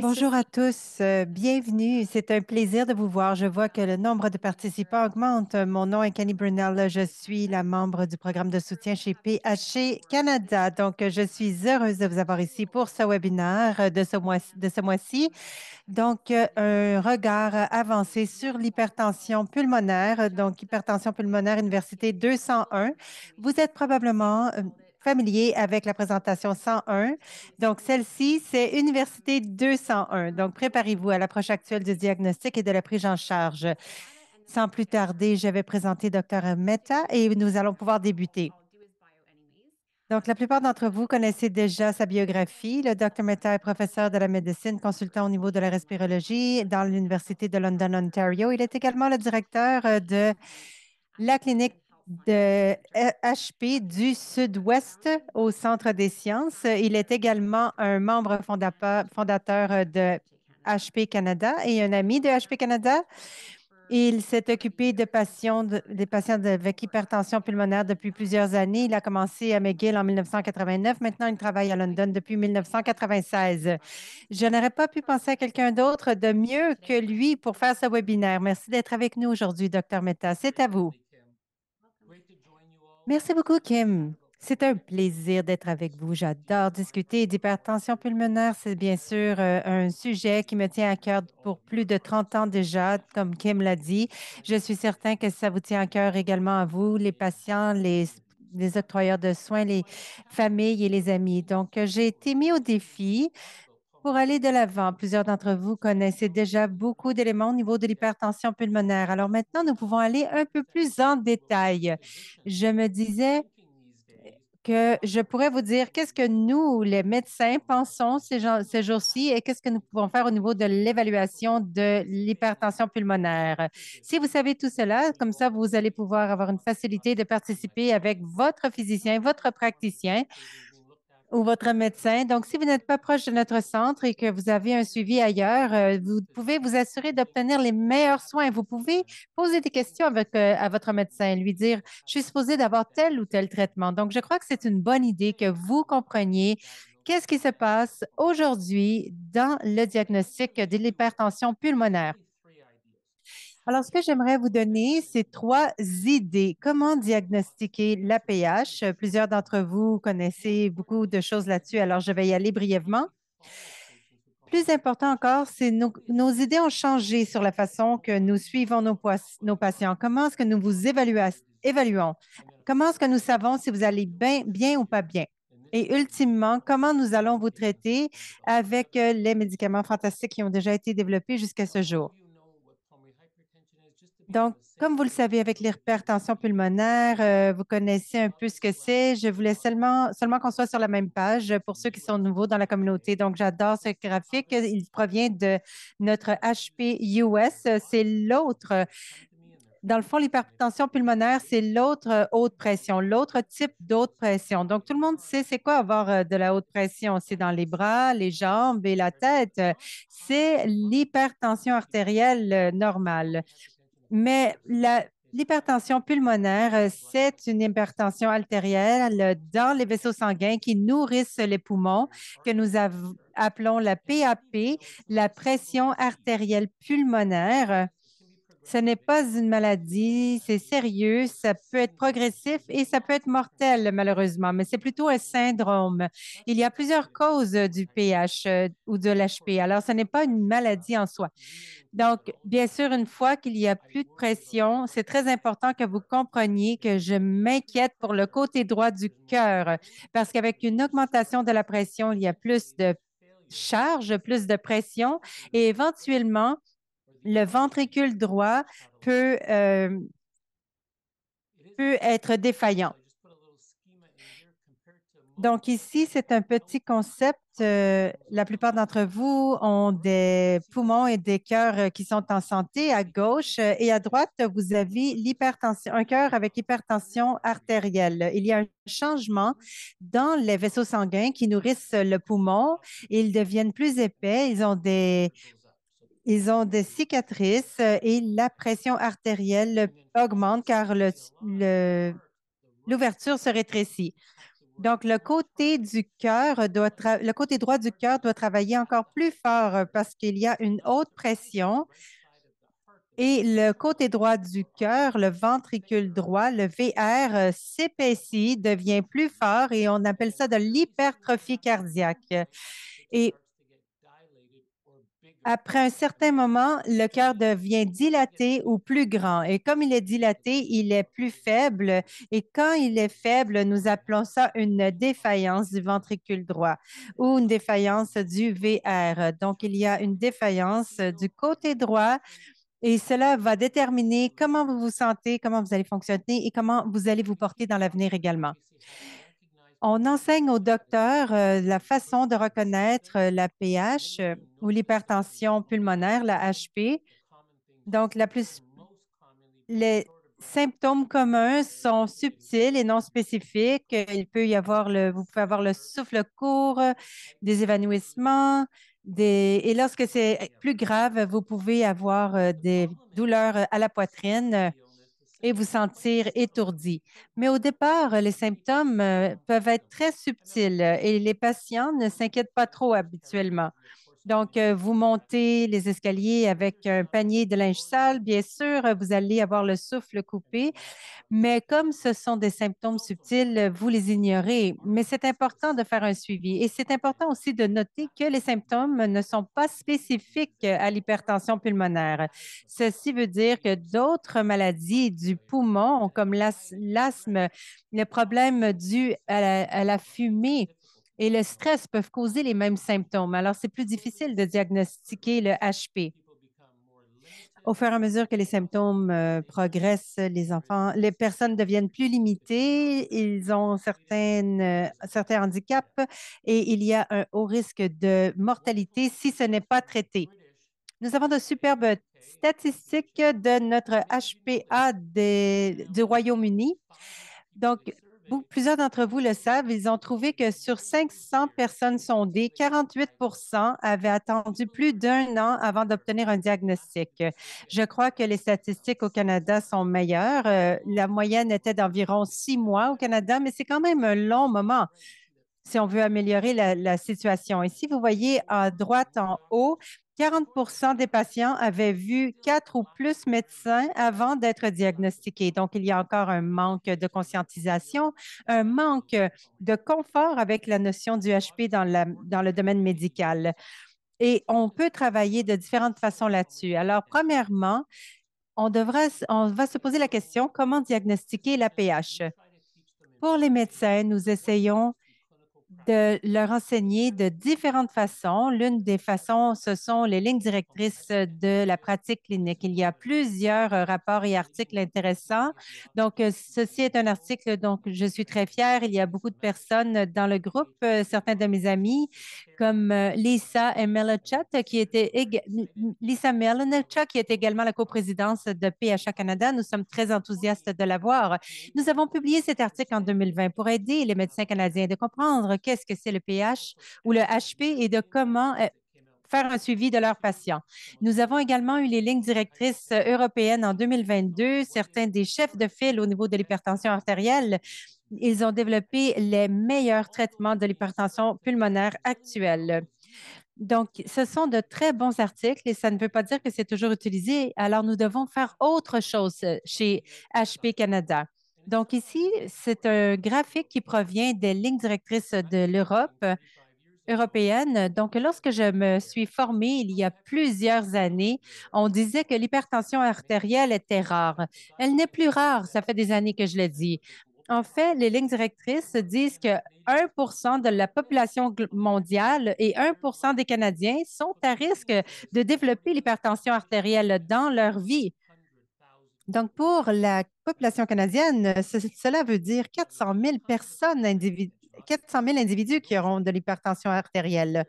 Bonjour à tous, euh, bienvenue. C'est un plaisir de vous voir. Je vois que le nombre de participants augmente. Mon nom est Kenny Brunel. Je suis la membre du programme de soutien chez PHC Canada. Donc, je suis heureuse de vous avoir ici pour ce webinaire de ce mois De ce mois -ci. Donc, euh, un regard avancé sur l'hypertension pulmonaire. Donc, hypertension pulmonaire, Université 201. Vous êtes probablement euh, familier avec la présentation 101. Donc, celle-ci, c'est Université 201. Donc, préparez-vous à l'approche actuelle du diagnostic et de la prise en charge. Sans plus tarder, je vais présenter Dr. Mehta et nous allons pouvoir débuter. Donc, la plupart d'entre vous connaissez déjà sa biographie. Le Dr. Mehta est professeur de la médecine, consultant au niveau de la respirologie dans l'Université de London, Ontario. Il est également le directeur euh, de la clinique de HP du Sud-Ouest au Centre des sciences. Il est également un membre fondateur de HP Canada et un ami de HP Canada. Il s'est occupé de patients, des patients avec hypertension pulmonaire depuis plusieurs années. Il a commencé à McGill en 1989. Maintenant, il travaille à London depuis 1996. Je n'aurais pas pu penser à quelqu'un d'autre de mieux que lui pour faire ce webinaire. Merci d'être avec nous aujourd'hui, Dr. Mehta. C'est à vous. Merci beaucoup, Kim. C'est un plaisir d'être avec vous. J'adore discuter d'hypertension pulmonaire. C'est bien sûr euh, un sujet qui me tient à cœur pour plus de 30 ans déjà, comme Kim l'a dit. Je suis certain que ça vous tient à cœur également à vous, les patients, les les octroyeurs de soins, les familles et les amis. Donc, euh, j'ai été mis au défi pour aller de l'avant, plusieurs d'entre vous connaissez déjà beaucoup d'éléments au niveau de l'hypertension pulmonaire. Alors maintenant, nous pouvons aller un peu plus en détail. Je me disais que je pourrais vous dire qu'est-ce que nous, les médecins, pensons ces, ces jours-ci et qu'est-ce que nous pouvons faire au niveau de l'évaluation de l'hypertension pulmonaire. Si vous savez tout cela, comme ça, vous allez pouvoir avoir une facilité de participer avec votre physicien, votre praticien ou votre médecin. Donc, si vous n'êtes pas proche de notre centre et que vous avez un suivi ailleurs, euh, vous pouvez vous assurer d'obtenir les meilleurs soins. Vous pouvez poser des questions avec, euh, à votre médecin, lui dire, je suis supposé d'avoir tel ou tel traitement. Donc, je crois que c'est une bonne idée que vous compreniez qu'est-ce qui se passe aujourd'hui dans le diagnostic de l'hypertension pulmonaire. Alors, ce que j'aimerais vous donner, c'est trois idées. Comment diagnostiquer l'APH? Plusieurs d'entre vous connaissez beaucoup de choses là-dessus, alors je vais y aller brièvement. Plus important encore, c'est nos, idées ont changé sur la façon que nous suivons nos, nos patients. Comment est-ce que nous vous évaluons? Comment est-ce que nous savons si vous allez bien, bien ou pas bien? Et ultimement, comment nous allons vous traiter avec euh, les médicaments fantastiques qui ont déjà été développés jusqu'à ce jour? Donc, comme vous le savez, avec l'hypertension pulmonaire, euh, vous connaissez un peu ce que c'est. Je voulais seulement, seulement qu'on soit sur la même page pour ceux qui sont nouveaux dans la communauté. Donc, j'adore ce graphique. Il provient de notre HPUS. C'est l'autre dans le fond, l'hypertension pulmonaire, c'est l'autre haute pression, l'autre type d'haute pression. Donc, tout le monde sait c'est quoi avoir euh, de la haute pression. C'est dans les bras, les jambes et la tête. C'est l'hypertension artérielle euh, normale mais l'hypertension pulmonaire, euh, c'est une hypertension artérielle dans les vaisseaux sanguins qui nourrissent les poumons, que nous appelons la PAP, la pression artérielle pulmonaire. Ce n'est pas une maladie, c'est sérieux, ça peut être progressif et ça peut être mortel, malheureusement, mais c'est plutôt un syndrome. Il y a plusieurs causes du pH euh, ou de l'HP, alors ce n'est pas une maladie en soi. Donc, bien sûr, une fois qu'il n'y a plus de pression, c'est très important que vous compreniez que je m'inquiète pour le côté droit du cœur, parce qu'avec une augmentation de la pression, il y a plus de charge, plus de pression et éventuellement, le ventricule droit euh, peut, être défaillant. Donc ici, c'est un petit concept. Euh, la plupart d'entre vous ont des poumons et des cœurs euh, qui sont en santé à gauche et à droite, vous avez l'hypertension, un cœur avec hypertension artérielle. Il y a un changement dans les vaisseaux sanguins qui nourrissent le poumon. Ils deviennent plus épais, ils ont des ils ont des cicatrices euh, et la pression artérielle augmente car l'ouverture le, se rétrécit. Donc, le côté du doit le côté droit du cœur doit travailler encore plus fort euh, parce qu'il y a une haute pression. Et le côté droit du cœur, le ventricule droit, le VR euh, s'épaissit, devient plus fort et on appelle ça de l'hypertrophie cardiaque. Et après un certain moment, le cœur devient dilaté ou plus grand. Et comme il est dilaté, il est plus faible. Et quand il est faible, nous appelons ça une défaillance du ventricule droit ou une défaillance du VR. Donc, il y a une défaillance du côté droit. Et cela va déterminer comment vous vous sentez, comment vous allez fonctionner et comment vous allez vous porter dans l'avenir également. On enseigne aux docteurs euh, la façon de reconnaître euh, la PH euh, ou l'hypertension pulmonaire, la HP. Donc, la plus... les symptômes communs sont subtils et non spécifiques. Il peut y avoir le, vous pouvez avoir le souffle court, des évanouissements, et lorsque c'est plus grave, vous pouvez avoir des douleurs à la poitrine et vous sentir étourdi. Mais au départ, les symptômes euh, peuvent être très subtils euh, et les patients ne s'inquiètent pas trop habituellement. Donc, euh, vous montez les escaliers avec un panier de linge sale. Bien sûr, euh, vous allez avoir le souffle coupé, mais comme ce sont des symptômes subtils, euh, vous les ignorez. Mais c'est important de faire un suivi. Et c'est important aussi de noter que les symptômes ne sont pas spécifiques à l'hypertension pulmonaire. Ceci veut dire que d'autres maladies du poumon, comme l'asthme, les problèmes dus à la fumée, et le stress peuvent causer les mêmes symptômes. Alors, c'est plus difficile de diagnostiquer le HP. Au fur et à mesure que les symptômes euh, progressent, les enfants, les personnes deviennent plus limitées, ils ont certaines, euh, certains handicaps et il y a un haut risque de mortalité si ce n'est pas traité. Nous avons de superbes statistiques de notre HPA du Royaume-Uni. Donc, plusieurs d'entre vous le savent, ils ont trouvé que sur 500 personnes sondées, 48 avaient attendu plus d'un an avant d'obtenir un diagnostic. Je crois que les statistiques au Canada sont meilleures. Euh, la moyenne était d'environ six mois au Canada, mais c'est quand même un long moment si on veut améliorer la, la, situation. Ici, vous voyez à droite en haut 40 des patients avaient vu quatre ou plus médecins avant d'être diagnostiqués. Donc, il y a encore un manque de conscientisation, un manque de confort avec la notion du HP dans, le domaine médical. Et on peut travailler de différentes façons là-dessus. Alors, premièrement, on, on va se poser la question comment diagnostiquer la PH Pour les médecins, nous essayons de leur enseigner de différentes façons. L'une des façons, ce sont les lignes directrices de la pratique clinique. Il y a plusieurs euh, rapports et articles intéressants. Donc, euh, ceci est un article dont je suis très fière. Il y a beaucoup de personnes dans le groupe, euh, certains de mes amis, comme Lisa et qui était Lisa qui est également la coprésidence de PHA Canada. Nous sommes très enthousiastes de l'avoir. Nous avons publié cet article en 2020 pour aider les médecins canadiens de comprendre qu'est-ce que c'est le pH ou le HP et de comment euh, faire un suivi de leurs patients. Nous avons également eu les lignes directrices européennes en 2022. Certains des chefs de file au niveau de l'hypertension artérielle, ils ont développé les meilleurs traitements de l'hypertension pulmonaire actuelle. Donc, ce sont de très bons articles et ça ne veut pas dire que c'est toujours utilisé. Alors, nous devons faire autre chose euh, chez HP Canada. Donc ici, c'est un graphique qui provient des lignes directrices de l'Europe européenne. Donc, lorsque je me suis formée il y a plusieurs années, on disait que l'hypertension artérielle était rare. Elle n'est plus rare, ça fait des années que je le dis. En fait, les lignes directrices disent que 1 de la population mondiale et 1 des Canadiens sont à risque de développer l'hypertension artérielle dans leur vie. Donc, pour la population canadienne, cela veut dire 400 000 personnes, 400 000 individus qui auront de l'hypertension artérielle.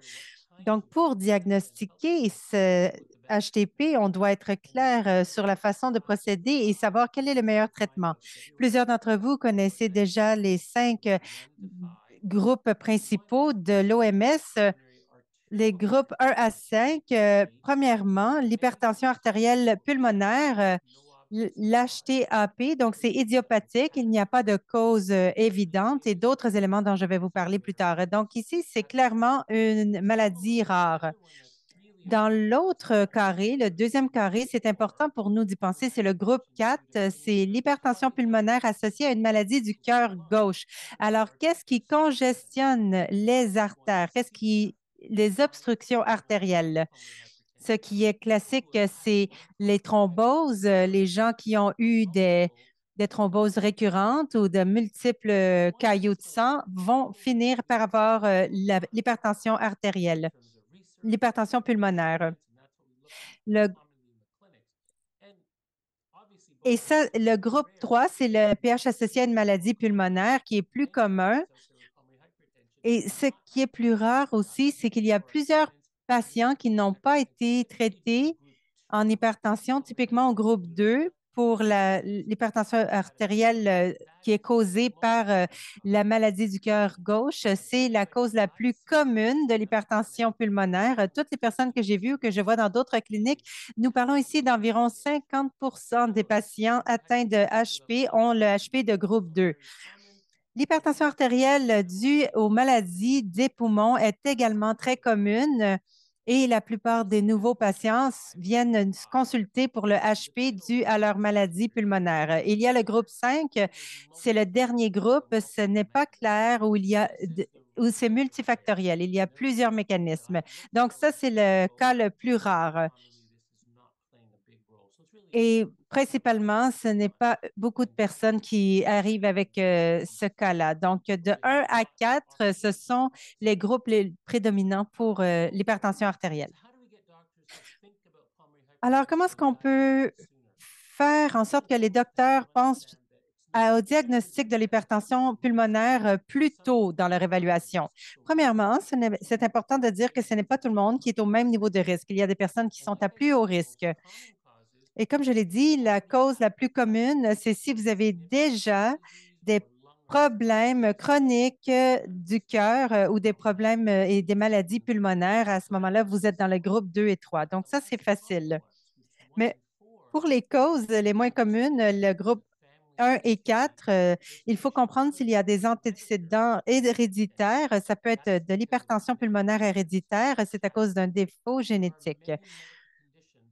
Donc, pour diagnostiquer ce HTP, on doit être clair euh, sur la façon de procéder et savoir quel est le meilleur traitement. Plusieurs d'entre vous connaissez déjà les cinq euh, groupes principaux de l'OMS euh, les groupes 1 à 5. premièrement, l'hypertension artérielle pulmonaire, l'HTAP, donc c'est idiopathique, il n'y a pas de cause euh, évidente et d'autres éléments dont je vais vous parler plus tard. Donc ici, c'est clairement une maladie rare. Dans l'autre carré, le deuxième carré, c'est important pour nous d'y penser, c'est le groupe 4, c'est l'hypertension pulmonaire associée à une maladie du cœur gauche. Alors, qu'est-ce qui congestionne les artères? Qu'est-ce qui... les obstructions artérielles? Ce qui est classique, c'est les thromboses, euh, les gens qui ont eu ah. des, thromboses récurrentes ou de multiples euh, caillots de sang vont finir par avoir euh, l'hypertension artérielle, l'hypertension pulmonaire. et ça, le groupe 3, c'est le pH associé à une maladie pulmonaire qui est plus commun. Et ce qui est plus rare aussi, c'est qu'il y a plusieurs patients qui n'ont pas été traités en hypertension, typiquement au groupe 2, pour l'hypertension artérielle euh, qui est causée par euh, la maladie du cœur gauche. C'est la cause la plus commune de l'hypertension pulmonaire. Euh, toutes les personnes que j'ai vues ou que je vois dans d'autres cliniques, nous parlons ici d'environ 50 des patients atteints de HP ont le HP de groupe 2. L'hypertension artérielle due aux maladies des poumons est également très commune et la plupart des nouveaux patients viennent consulter pour le HP dû à leur maladie pulmonaire. Il y a le groupe 5, c'est le dernier groupe. Ce n'est pas clair où il y a où c'est multifactoriel. Il y a plusieurs mécanismes. Donc ça, c'est le cas le plus rare. Et principalement, ce n'est pas beaucoup de personnes qui arrivent avec euh, ce cas-là. Donc, de 1 à 4, ce sont les groupes les prédominants pour euh, l'hypertension artérielle. Alors, comment est-ce qu'on peut faire en sorte que les docteurs pensent au diagnostic de l'hypertension pulmonaire euh, plus tôt dans leur évaluation. Premièrement, c'est important de dire que ce n'est pas tout le monde qui est au même niveau de risque. Il y a des personnes qui sont à plus haut risque. Et comme je l'ai dit, la cause la plus commune, c'est si vous avez déjà des problèmes chroniques euh, du cœur euh, ou des problèmes euh, et des maladies pulmonaires, à ce moment-là, vous êtes dans le groupe 2 et 3. Donc, ça, c'est facile. Mais pour les causes les moins communes, le groupe 1 et 4, il faut comprendre s'il y a des antécédents héréditaires. Ça peut être de l'hypertension pulmonaire héréditaire. C'est à cause d'un défaut génétique.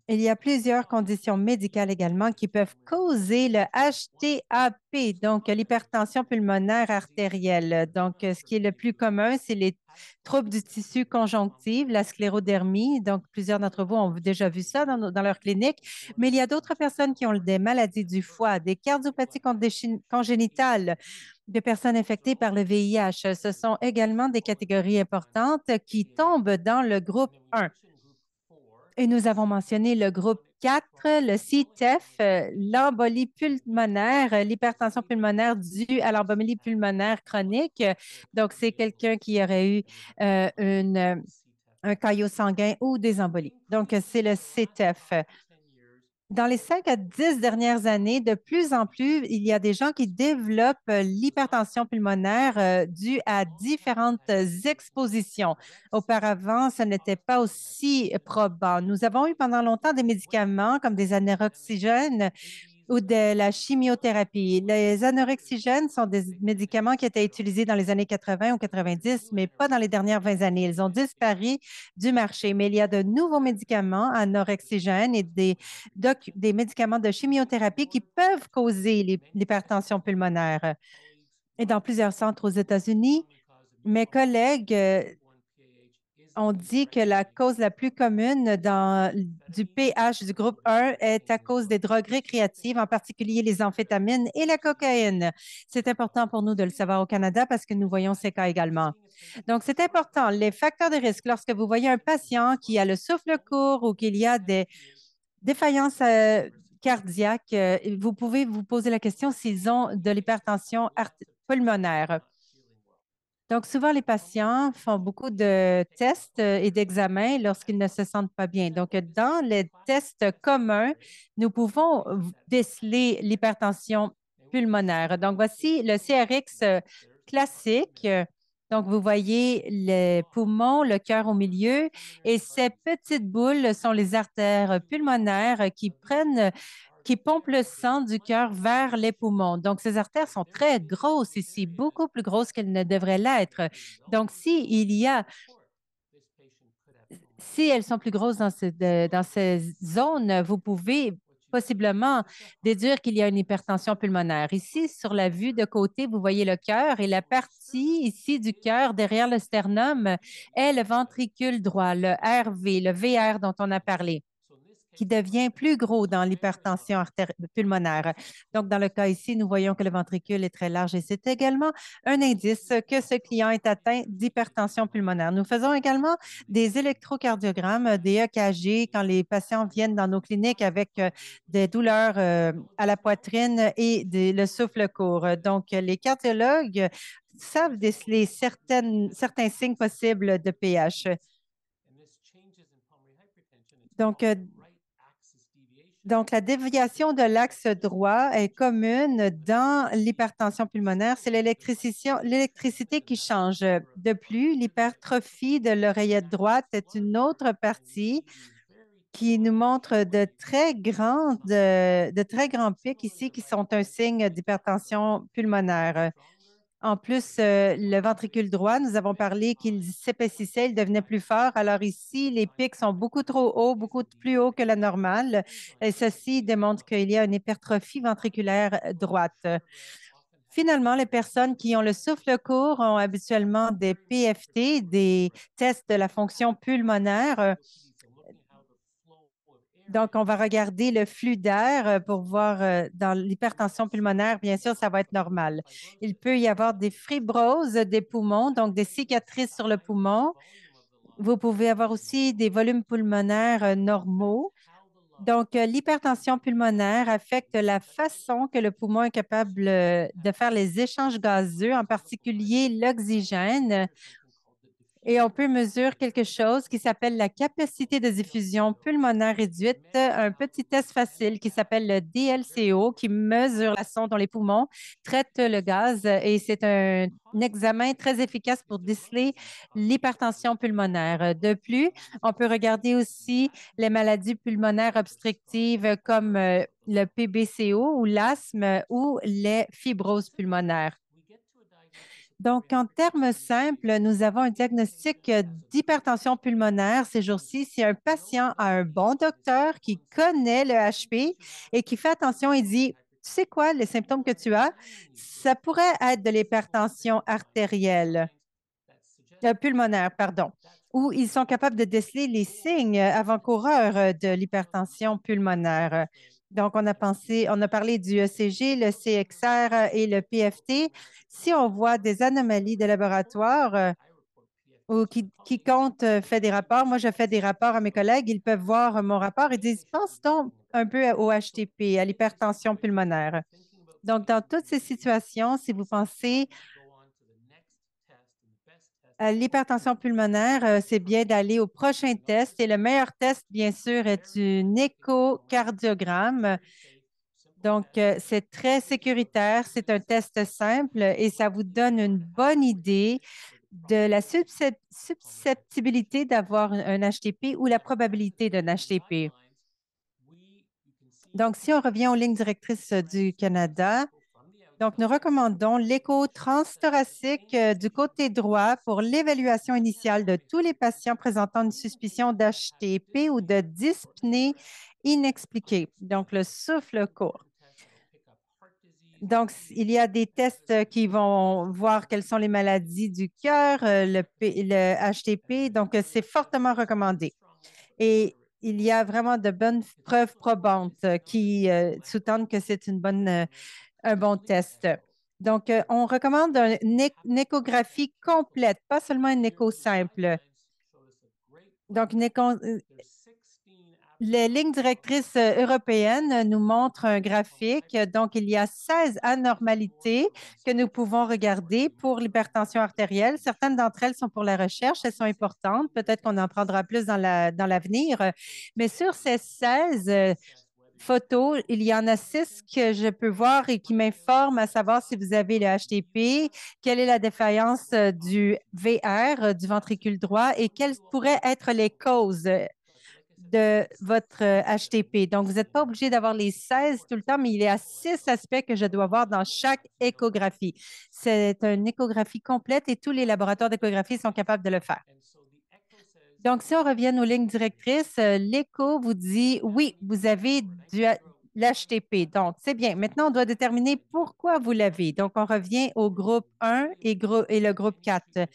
Il y a plusieurs conditions médicales également qui peuvent causer le HTAP, donc l'hypertension pulmonaire artérielle. Donc, ce qui est le plus commun, c'est les troubles du tissu conjonctif, la sclérodermie. Donc, plusieurs d'entre vous ont déjà vu ça dans, leur clinique. Mais il y a d'autres personnes qui ont des maladies du foie, des cardiopathies congénitales, des personnes infectées par le VIH. Ce sont également des catégories importantes qui tombent dans le groupe 1. Et nous avons mentionné le groupe 4, le CTEF, euh, l'embolie pulmonaire, euh, l'hypertension pulmonaire due à l'embolie pulmonaire chronique. Donc, c'est quelqu'un qui aurait eu euh, un caillot sanguin ou des embolies. Donc, c'est le CTEF dans les cinq à 10 dernières années, de plus en plus, il y a des gens qui développent euh, l'hypertension pulmonaire euh, due à différentes expositions. Auparavant, ce n'était pas aussi probant. Nous avons eu pendant longtemps des médicaments comme des anéroxygènes, ou de la chimiothérapie. Les anorexigènes sont des médicaments qui étaient utilisés dans les années 80 ou 90, mais pas dans les dernières 20 années. Ils ont disparu du marché, mais il y a de nouveaux médicaments anorexigènes et des, des médicaments de chimiothérapie qui peuvent causer l'hypertension pulmonaire. Et dans plusieurs centres aux États-Unis, mes collègues on dit que la cause la plus commune dans, du pH du groupe 1 est à cause des drogues récréatives, en particulier les amphétamines et la cocaïne. C'est important pour nous de le savoir au Canada parce que nous voyons ces cas également. Donc, c'est important. Les facteurs de risque, lorsque vous voyez un patient qui a le souffle court ou qu'il y a des défaillances euh, cardiaques, euh, vous pouvez vous poser la question s'ils ont de l'hypertension pulmonaire. Donc, souvent, les patients font beaucoup de tests euh, et d'examens lorsqu'ils ne se sentent pas bien. Donc, dans les tests communs, nous pouvons déceler l'hypertension pulmonaire. Donc, voici le CRX euh, classique. Donc, vous voyez les poumons, le cœur au milieu, et ces petites boules sont les artères pulmonaires qui prennent qui pompe le sang du cœur vers les poumons. Donc, ces artères sont très grosses ici, beaucoup plus grosses qu'elles ne devraient l'être. Donc, s'il il y a si elles sont plus grosses dans, dans ces zones, vous pouvez possiblement déduire qu'il y a une hypertension pulmonaire. Ici, sur la vue de côté, vous voyez le cœur et la partie ici du cœur derrière le sternum est le ventricule droit, le RV, le VR dont on a parlé qui devient plus gros dans mmh l'hypertension pulmonaire. Donc, dans le cas ici, nous voyons que le ventricule est très large et c'est également un indice que ce client est atteint d'hypertension pulmonaire. Nous faisons également des électrocardiogrammes, des EKG, quand les patients viennent dans nos cliniques avec euh, des douleurs euh, à la poitrine et le souffle court. Donc, les cardiologues savent déceler certaines, certains signes possibles de pH. Donc, donc, la déviation de l'axe droit est commune dans l'hypertension pulmonaire. C'est l'électricité qui change. De plus, l'hypertrophie de l'oreillette droite est une autre partie qui nous montre de très, de très grands pics ici qui sont un signe d'hypertension pulmonaire. En plus, euh, le ventricule droit, nous avons parlé qu'il s'épaississait, il devenait plus fort. Alors ici, les pics sont beaucoup trop hauts, beaucoup plus hauts que la normale. Et ceci démontre qu'il y a une hypertrophie ventriculaire droite. Finalement, les personnes qui ont le souffle court ont habituellement des PFT, des tests de la fonction pulmonaire. Donc, on va regarder le flux d'air euh, pour voir euh, dans l'hypertension pulmonaire, bien sûr, ça va être normal. Il peut y avoir des fibroses des poumons, donc des cicatrices sur le poumon. Vous pouvez avoir aussi des volumes pulmonaires euh, normaux. Donc, l'hypertension pulmonaire affecte la façon que le poumon est capable de faire les échanges gazeux, en particulier l'oxygène et on peut mesurer quelque chose qui s'appelle la capacité de diffusion pulmonaire réduite, un petit test facile qui s'appelle le DLCO, qui mesure la sonde dans les poumons, traite le gaz et c'est un, examen très efficace pour déceler l'hypertension pulmonaire. De plus, on peut regarder aussi les maladies pulmonaires obstructives comme euh, le PBCO ou l'asthme ou les fibroses pulmonaires. Donc, en termes simples, nous avons un diagnostic d'hypertension pulmonaire ces jours-ci. Si un patient a un bon docteur qui connaît le HP et qui fait attention et dit tu sais quoi, les symptômes que tu as, ça pourrait être de l'hypertension artérielle, euh, pulmonaire, pardon, où ils sont capables de déceler les signes avant-coureurs de l'hypertension pulmonaire. Donc, on a pensé, on a parlé du ECG, le CXR euh, et le PFT. Si on voit des anomalies de laboratoire euh, ou qui, compte euh, fait des rapports, moi je fais des rapports à mes collègues, ils peuvent voir mon rapport et disent pense Pense-t-on un peu au HTP, à l'hypertension pulmonaire. Donc, dans toutes ces situations, si vous pensez euh, l'hypertension pulmonaire, euh, c'est bien d'aller au prochain test. Et le meilleur test, bien sûr, est une échocardiogramme. Donc, euh, c'est très sécuritaire, c'est un test simple et ça vous donne une bonne idée de la susceptibilité d'avoir un HTP ou la probabilité d'un HTP. Donc, si on revient aux lignes directrices du Canada, donc, nous recommandons l'écho transthoracique euh, du côté droit pour l'évaluation initiale de tous les patients présentant une suspicion d'HTP ou de dyspnée inexpliquée, donc le souffle court. Donc, il y a des tests euh, qui vont voir quelles sont les maladies du cœur, euh, le, HTP, donc c'est fortement recommandé. Et il y a vraiment de bonnes preuves probantes qui soutiennent sous-tendent que c'est une bonne un bon test. Donc, euh, on recommande une échographie complète, pas seulement une écho simple. Donc, euh, les lignes directrices euh, européennes nous montrent un graphique. Donc, il y a 16 anormalités que nous pouvons regarder pour l'hypertension artérielle. Certaines d'entre elles sont pour la recherche, elles sont importantes. Peut-être qu'on en prendra plus dans l'avenir. La... Dans mais sur ces 16 photos. Il y en a six que je peux voir et qui m'informent à savoir si vous avez le HTP, quelle est la défaillance euh, du VR, euh, du ventricule droit, et quelles pourraient être les causes euh, de votre HTP. Donc, vous n'êtes pas obligé d'avoir les 16 tout le temps, mais il y a six aspects que je dois voir dans chaque échographie. C'est une échographie complète et tous les laboratoires d'échographie sont capables de le faire. Donc, si on revient aux lignes directrices, euh, l'écho vous dit oui, vous avez du l'HTP. Donc, c'est bien. Maintenant, on doit déterminer pourquoi vous l'avez. Donc, on revient au groupe 1 et, et le groupe 4 euh,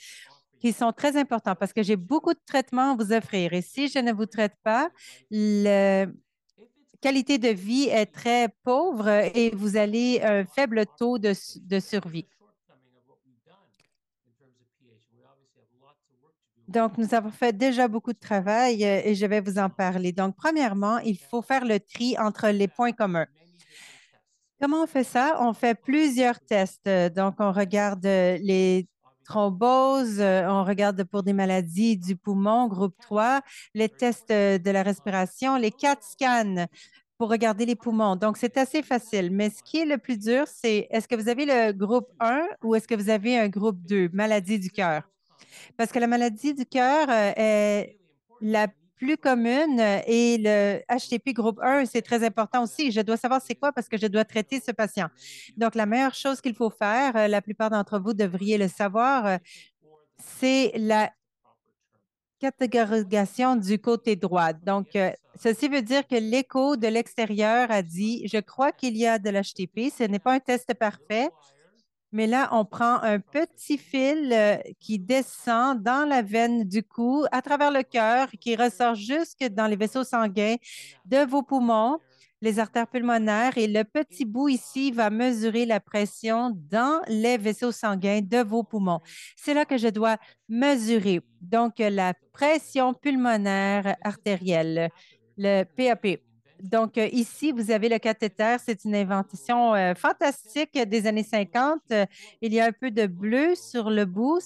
qui sont très importants parce que j'ai beaucoup de traitements à vous offrir. Et si je ne vous traite pas, la qualité de vie est très pauvre et vous allez un faible taux de survie. Donc, nous avons fait déjà beaucoup de travail euh, et je vais vous en parler. Donc, premièrement, il faut faire le tri entre les points communs. Comment on fait ça? On fait plusieurs tests. Donc, on regarde les thromboses, euh, on regarde pour des maladies du poumon, groupe 3, les tests euh, de la respiration, les quatre scans pour regarder les poumons. Donc, c'est assez facile. Mais ce qui est le plus dur, c'est est-ce que vous avez le groupe 1 ou est-ce que vous avez un groupe 2, maladie du cœur? Parce que la maladie du cœur euh, est la plus commune et le HTP groupe 1, c'est très important aussi. Je dois savoir c'est quoi parce que je dois traiter ce patient. Donc, la meilleure chose qu'il faut faire, euh, la plupart d'entre vous devriez le savoir, euh, c'est la catégorisation du côté droit. Donc, ceci veut dire que l'écho de l'extérieur a dit, je crois qu'il y a de l'HTP, ce n'est pas un test parfait, mais là, on prend un petit fil euh, qui descend dans la veine du cou, à travers le cœur, qui ressort jusque dans les vaisseaux sanguins de vos poumons, les artères pulmonaires. Et le petit bout ici va mesurer la pression dans les vaisseaux sanguins de vos poumons. C'est là que je dois mesurer. Donc, la pression pulmonaire artérielle, le PAP. Donc, euh, ici, vous avez le cathéter. C'est une invention euh, fantastique des années 50. Euh, il y a un peu de bleu sur le bout.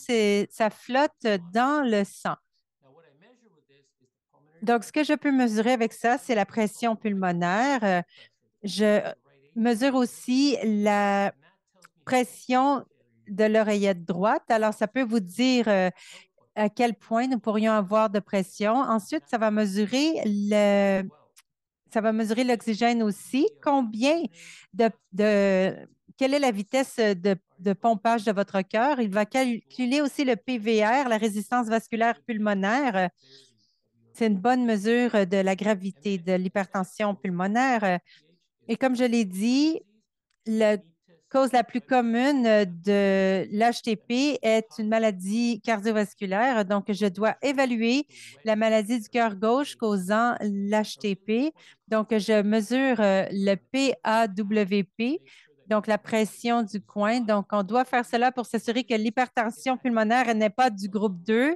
Ça flotte dans le sang. Donc, ce que je peux mesurer avec ça, c'est la pression pulmonaire. Je mesure aussi la pression de l'oreillette droite. Alors, ça peut vous dire à quel point nous pourrions avoir de pression. Ensuite, ça va mesurer le ça va mesurer l'oxygène aussi. Combien de, Quelle est la vitesse de, de pompage de votre cœur? Il va calculer aussi le PVR, la résistance vasculaire pulmonaire. C'est une bonne mesure de la gravité de l'hypertension pulmonaire. Et comme je l'ai dit, le cause la plus commune de l'HTP est une maladie cardiovasculaire. Donc, je dois évaluer la maladie du cœur gauche causant l'HTP. Donc, je mesure euh, le PAWP, donc la pression du coin. Donc, on doit faire cela pour s'assurer que l'hypertension pulmonaire n'est pas du groupe 2,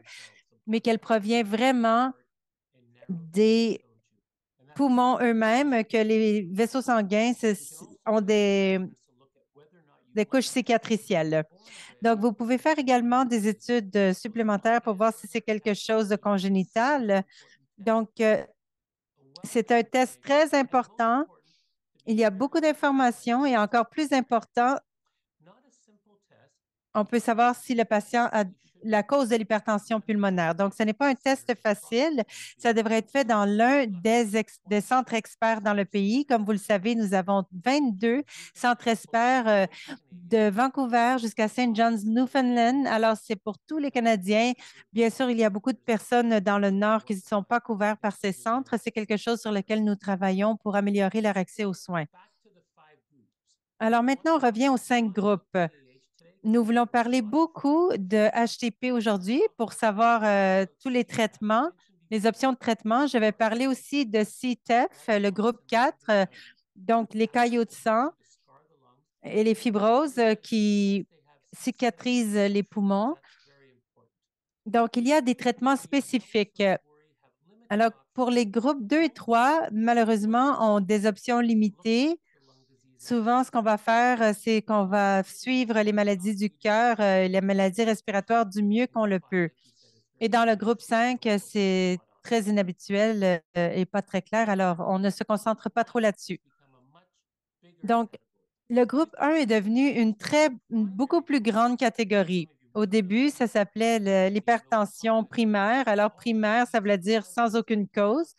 mais qu'elle provient vraiment des poumons eux-mêmes, que les vaisseaux sanguins ont des des couches cicatricielles. Donc, vous pouvez faire également des études euh, supplémentaires pour voir si c'est quelque chose de congénital. Donc, euh, c'est un test très important. Il y a beaucoup d'informations et encore plus important, on peut savoir si le patient a la cause de l'hypertension pulmonaire. Donc, ce n'est pas un test facile. Ça devrait être fait dans l'un des, centres experts dans le pays. Comme vous le savez, nous avons 22 centres experts euh, de Vancouver jusqu'à St. John's, Newfoundland. Alors, c'est pour tous les Canadiens. Bien sûr, il y a beaucoup de personnes dans le Nord qui ne sont pas couvertes par ces centres. C'est quelque chose sur lequel nous travaillons pour améliorer leur accès aux soins. Alors maintenant, on revient aux cinq groupes. Nous voulons parler beaucoup de HTP aujourd'hui pour savoir euh, tous les traitements, les options de traitement. Je vais parler aussi de CTEF, euh, le groupe 4, euh, donc les caillots de sang et les fibroses qui cicatrisent les poumons. Donc, il y a des traitements spécifiques. Alors, pour les groupes 2 et 3, malheureusement, ont des options limitées Souvent, ce qu'on va faire, euh, c'est qu'on va suivre les maladies du cœur, euh, les maladies respiratoires du mieux qu'on le peut. Et dans le groupe 5, euh, c'est très inhabituel et pas très clair, alors on ne se concentre pas trop là-dessus. Donc, le groupe 1 est devenu une très, beaucoup plus grande catégorie. Au début, ça s'appelait l'hypertension primaire. Alors, primaire, ça voulait dire sans aucune cause.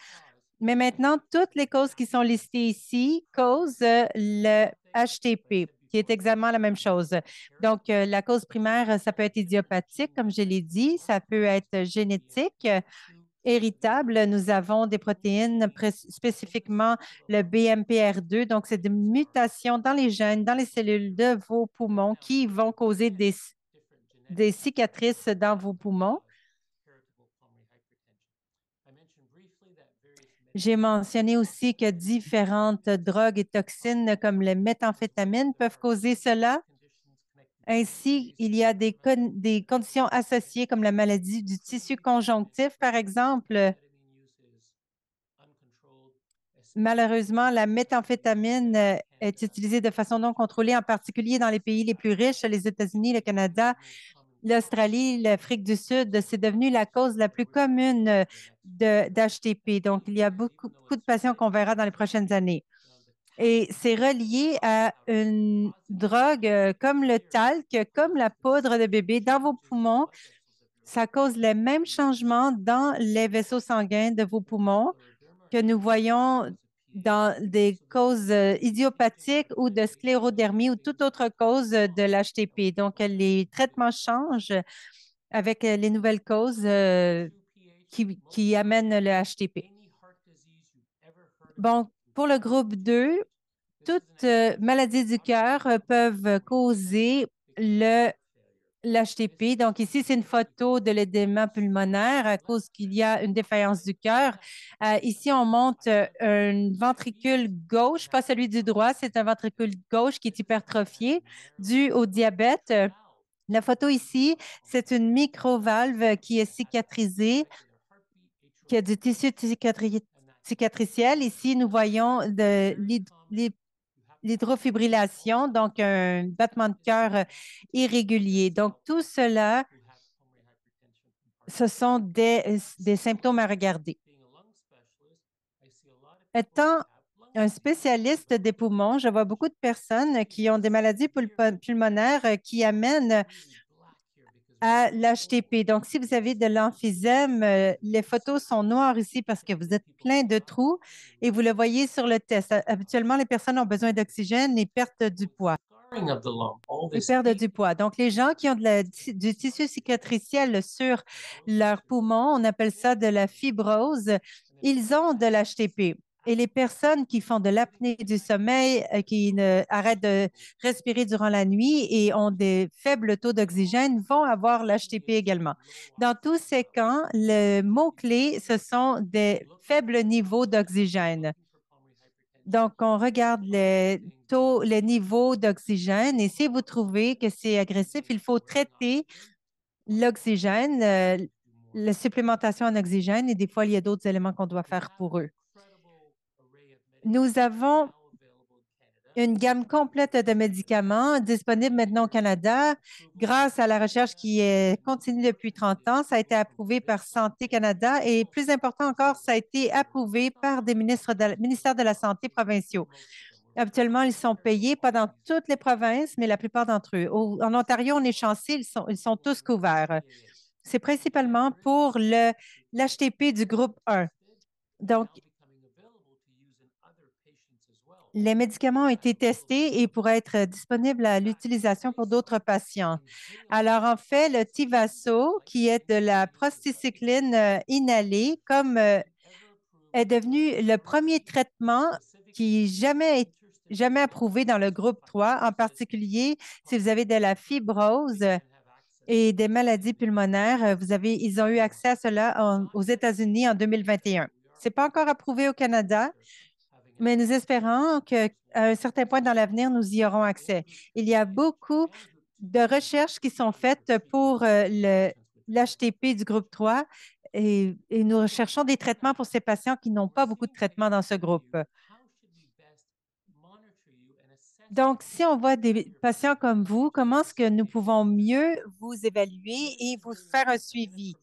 Mais maintenant, toutes les causes qui sont listées ici causent euh, le HTP, qui est exactement la même chose. Donc, euh, la cause primaire, ça peut être idiopathique, comme je l'ai dit, ça peut être génétique, héritable. Nous avons des protéines, spécifiquement le BMPR2. Donc, c'est des mutations dans les gènes, dans les cellules de vos poumons qui vont causer des, des cicatrices dans vos poumons. J'ai mentionné aussi que différentes drogues et toxines comme les méthamphétamines peuvent causer cela. Ainsi, il y a des, des conditions associées comme la maladie du tissu conjonctif, par exemple. Malheureusement, la méthamphétamine euh, est utilisée de façon non contrôlée, en particulier dans les pays les plus riches, les États-Unis, le Canada, l'Australie, l'Afrique du Sud, c'est devenu la cause la plus commune euh, d'HTP. Donc, il y a beaucoup, beaucoup de patients qu'on verra dans les prochaines années. Et c'est relié à une drogue euh, comme le talc, comme la poudre de bébé dans vos poumons. Ça cause les mêmes changements dans les vaisseaux sanguins de vos poumons que nous voyons dans des causes euh, idiopathiques ou de sclérodermie ou toute autre cause de l'HTP. Donc, les traitements changent avec euh, les nouvelles causes euh, qui, amènent le HTP. Bon, pour le groupe 2, toutes maladies du cœur peuvent causer le l'HTP. Donc ici, c'est une photo de l'édéma pulmonaire à cause qu'il y a une défaillance du cœur. Euh, ici, on monte euh, un ventricule gauche, pas celui du droit, c'est un ventricule gauche qui est hypertrophié dû au diabète. La photo ici, c'est une microvalve qui est cicatrisée, qui a du tissu cicatriciel. Ici, nous voyons de l'hydrofibrillation, donc un battement de cœur euh, irrégulier. Donc, tout cela, ce sont des, symptômes à regarder. Étant un spécialiste des poumons, je vois beaucoup de personnes qui ont des maladies pulmonaires euh, qui amènent à l'HTP. Donc, si vous avez de l'emphysème, euh, les photos sont noires ici parce que vous êtes plein de trous et vous le voyez sur le test. Habituellement, les personnes ont besoin d'oxygène et perdent du poids. du poids. Donc, les gens qui ont du tissu cicatriciel sur leurs poumons, on appelle ça de la fibrose, ils ont de l'HTP. Et les personnes qui font de l'apnée du sommeil, euh, qui ne, arrêtent de respirer durant la nuit et ont des faibles taux d'oxygène vont avoir l'HTP également. Dans tous ces camps, le mot-clé, ce sont des faibles niveaux d'oxygène. Donc, on regarde les taux, les niveaux d'oxygène et si vous trouvez que c'est agressif, il faut traiter l'oxygène, euh, la supplémentation en oxygène et des fois, il y a d'autres éléments qu'on doit faire pour eux. Nous avons une gamme complète de médicaments disponibles maintenant au Canada grâce à la recherche qui est continue depuis 30 ans. Ça a été approuvé par Santé Canada et plus important encore, ça a été approuvé par des ministres ministères de la Santé provinciaux. Habituellement, ils sont payés, pas dans toutes les provinces, mais la plupart d'entre eux. en Ontario, on est chanceux, ils sont, ils sont tous couverts. C'est principalement pour l'HTP du groupe 1. Donc, les médicaments ont été testés et pourraient être disponibles à l'utilisation pour d'autres patients. Alors, en fait, le Tivaso, qui est de la prostacycline euh, inhalée, comme euh, est devenu le premier traitement qui jamais jamais approuvé dans le groupe 3, en particulier si vous avez de la fibrose et des maladies pulmonaires. Euh, vous avez, ils ont eu accès à cela aux États-Unis en 2021. Ce n'est pas encore approuvé au Canada, mais nous espérons qu'à un certain point dans l'avenir, nous y aurons accès. Il y a beaucoup de recherches qui sont faites pour euh, l'HTP du groupe 3 et, et, nous recherchons des traitements pour ces patients qui n'ont pas beaucoup de traitements dans ce groupe. Donc, si on voit des patients comme vous, comment est-ce que nous pouvons mieux vous évaluer et vous faire un suivi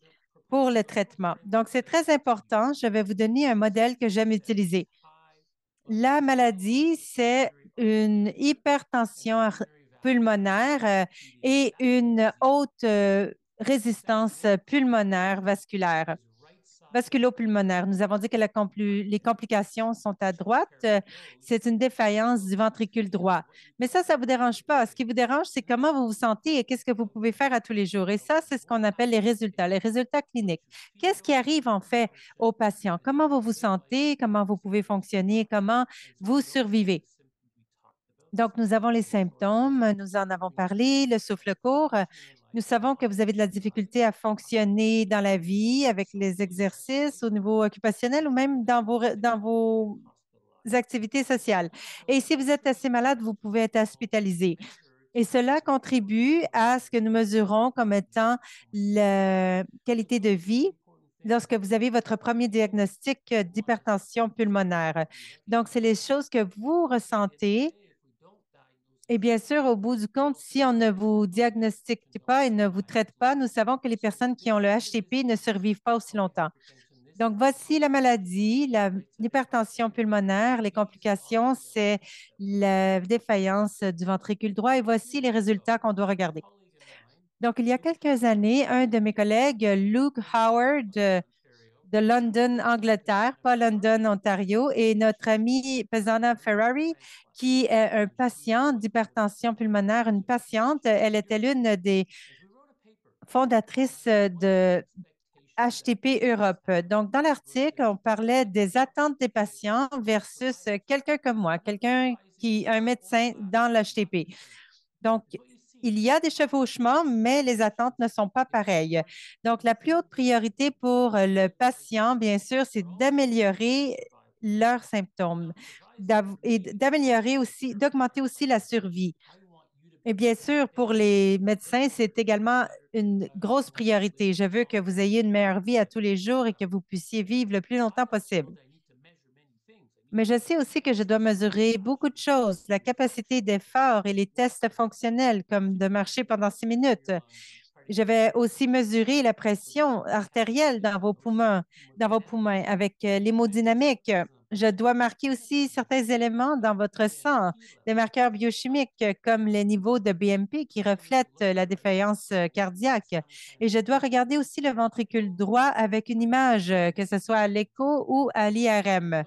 pour le traitement? Donc, c'est très important. Je vais vous donner un modèle que j'aime utiliser. La maladie, c'est une hypertension pulmonaire euh, et une haute euh, résistance pulmonaire vasculaire vasculopulmonaire. Nous avons dit que les complications sont à droite. Euh, c'est une défaillance du ventricule droit. Mais ça, ça ne vous dérange pas. Ce qui vous dérange, c'est comment vous vous sentez et qu'est-ce que vous pouvez faire à tous les jours. Et ça, c'est ce qu'on appelle les résultats, les résultats cliniques. Qu'est-ce qui arrive en fait aux patients? Comment vous vous sentez? Comment vous pouvez fonctionner? Comment vous survivez? Donc, nous avons les symptômes, nous en avons parlé, le souffle court, nous savons que vous avez de la difficulté à fonctionner dans la vie avec les exercices au niveau occupationnel ou même dans vos, dans vos activités sociales. Et si vous êtes assez malade, vous pouvez être hospitalisé. Et cela contribue à ce que nous mesurons comme étant la qualité de vie lorsque vous avez votre premier diagnostic d'hypertension pulmonaire. Donc, c'est les choses que vous ressentez et bien sûr, au bout du compte, si on ne vous diagnostique pas et ne vous traite pas, nous savons que les personnes qui ont le HTP ne survivent pas aussi longtemps. Donc, voici la maladie, l'hypertension pulmonaire, les complications, c'est la défaillance du ventricule droit et voici les résultats qu'on doit regarder. Donc, il y a quelques années, un de mes collègues, Luke Howard, de London, Angleterre, pas London, Ontario, et notre amie Pesana Ferrari, qui est un patient d'hypertension pulmonaire, une patiente. Elle était l'une des fondatrices de HTP Europe. Donc, dans l'article, on parlait des attentes des patients versus quelqu'un comme moi, quelqu'un qui un médecin dans l'HTP. Donc, il y a des chevauchements, mais les attentes ne sont pas pareilles. Donc, la plus haute priorité pour euh, le patient, bien sûr, c'est oh, d'améliorer leurs symptômes et d'améliorer aussi, d'augmenter aussi la survie. Et bien sûr, pour les médecins, c'est également une grosse priorité. Je veux que vous ayez une meilleure vie à tous les jours et que vous puissiez vivre le plus longtemps possible. Mais je sais aussi que je dois mesurer beaucoup de choses, la capacité d'effort et les tests fonctionnels, comme de marcher pendant six minutes. Je vais aussi mesurer la pression artérielle dans vos poumons, dans vos poumons avec euh, l'hémodynamique. Je dois marquer aussi certains éléments dans votre sang, des marqueurs biochimiques comme les niveaux de BMP qui reflètent euh, la défaillance euh, cardiaque. Et je dois regarder aussi le ventricule droit avec une image, que ce soit à l'écho ou à l'IRM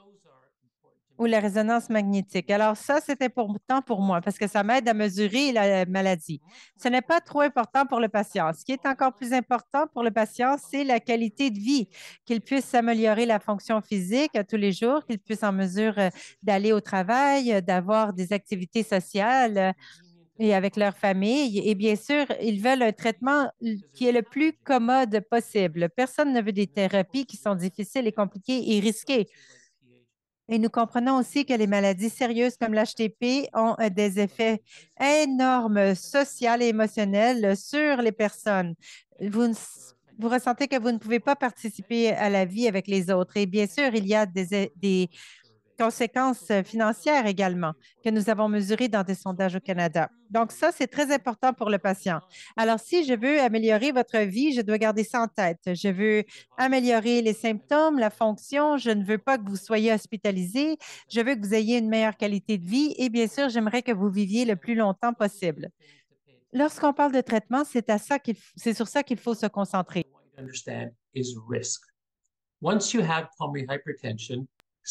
ou la résonance magnétique. Alors ça, c'est important pour moi parce que ça m'aide à mesurer la maladie. Ce n'est pas trop important pour le patient. Ce qui est encore plus important pour le patient, c'est la qualité de vie, qu'il puisse améliorer la fonction physique tous les jours, qu'il puisse en mesure euh, d'aller au travail, euh, d'avoir des activités sociales euh, et avec leur famille. Et bien sûr, ils veulent un traitement qui est le plus commode possible. Personne ne veut des thérapies qui sont difficiles et compliquées et risquées. Et nous comprenons aussi que les maladies sérieuses comme l'HTP ont euh, des effets énormes sociaux et émotionnels euh, sur les personnes. Vous ressentez que vous ne pouvez pas participer à la vie avec les autres. Et bien sûr, il y a des conséquences euh, financières également que nous avons mesurées dans des sondages au Canada. Donc, ça, c'est très important pour le patient. Alors, si je veux améliorer votre vie, je dois garder ça en tête. Je veux améliorer les symptômes, la fonction. Je ne veux pas que vous soyez hospitalisé. Je veux que vous ayez une meilleure qualité de vie. Et bien sûr, j'aimerais que vous viviez le plus longtemps possible. Lorsqu'on parle de traitement, c'est à ça qu'il, c'est sur ça qu'il faut se concentrer. Once you have pulmonary hypertension,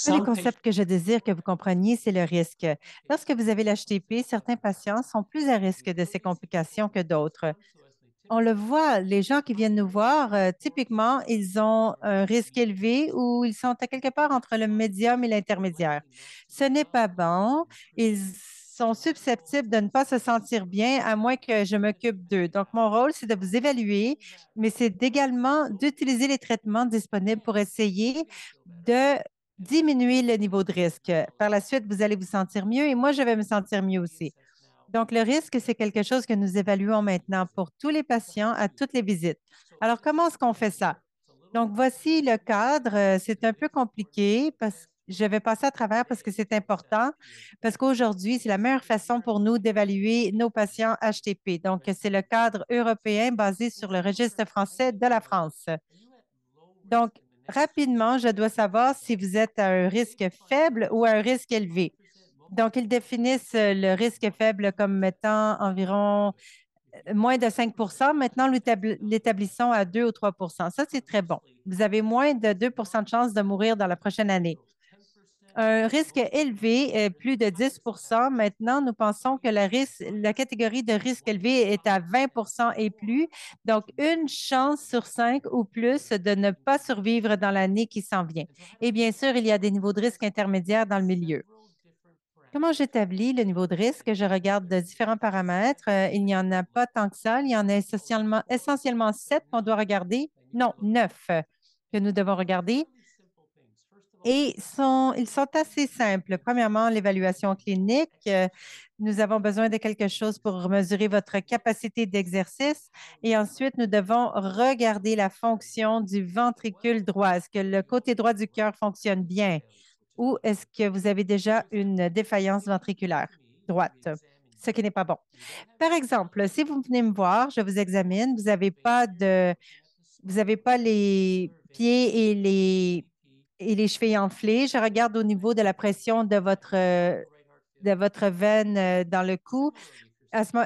le concept que je désire que vous compreniez, c'est le risque. Lorsque vous avez l'HTP, certains patients sont plus à risque de ces complications que d'autres. On le voit, les gens qui viennent nous voir, euh, typiquement, ils ont un risque élevé ou ils sont à quelque part entre le médium et l'intermédiaire. Ce n'est pas bon. Ils sont susceptibles de ne pas se sentir bien à moins que je m'occupe d'eux. Donc, mon rôle, c'est de vous évaluer, mais c'est également d'utiliser les traitements disponibles pour essayer de diminuer le niveau de risque. Par la suite, vous allez vous sentir mieux et moi, je vais me sentir mieux aussi. Donc, le risque, c'est quelque chose que nous évaluons maintenant pour tous les patients à toutes les visites. Alors, comment est-ce qu'on fait ça? Donc, voici le cadre. Euh, c'est un peu compliqué parce que je vais passer à travers parce que c'est important, parce qu'aujourd'hui, c'est la meilleure façon pour nous d'évaluer nos patients HTP. Donc, c'est le cadre européen basé sur le registre français de la France. Donc, Rapidement, je dois savoir si vous êtes à un risque faible ou à un risque élevé. Donc, ils définissent euh, le risque faible comme étant environ euh, moins de 5 Maintenant, l'établissons à 2 ou 3 Ça, c'est très bon. Vous avez moins de 2 de chances de mourir dans la prochaine année un risque élevé, euh, plus de 10 Maintenant, nous pensons que la, risque, la catégorie de risque élevé est à 20 et plus. Donc, une chance sur cinq ou plus de ne pas survivre dans l'année qui s'en vient. Et bien sûr, il y a des niveaux de risque intermédiaires dans le milieu. Comment j'établis le niveau de risque? Je regarde de différents paramètres. Euh, il n'y en a pas tant que ça. Il y en a essentiellement sept qu'on doit regarder. Non, neuf que nous devons regarder. Et ils sont assez simples. Premièrement, l'évaluation clinique. Euh, nous avons besoin de quelque chose pour mesurer votre capacité d'exercice. Et ensuite, nous devons regarder la fonction du ventricule droit. Est-ce que le côté droit du cœur fonctionne bien ou est-ce que vous avez déjà une défaillance ventriculaire droite? ce qui n'est pas bon. Par exemple, si vous venez me voir, je vous examine, vous n'avez pas de, vous n'avez pas les pieds et les et les cheveux enflés, Je regarde au niveau de la pression de votre, euh, de votre veine euh, dans le cou.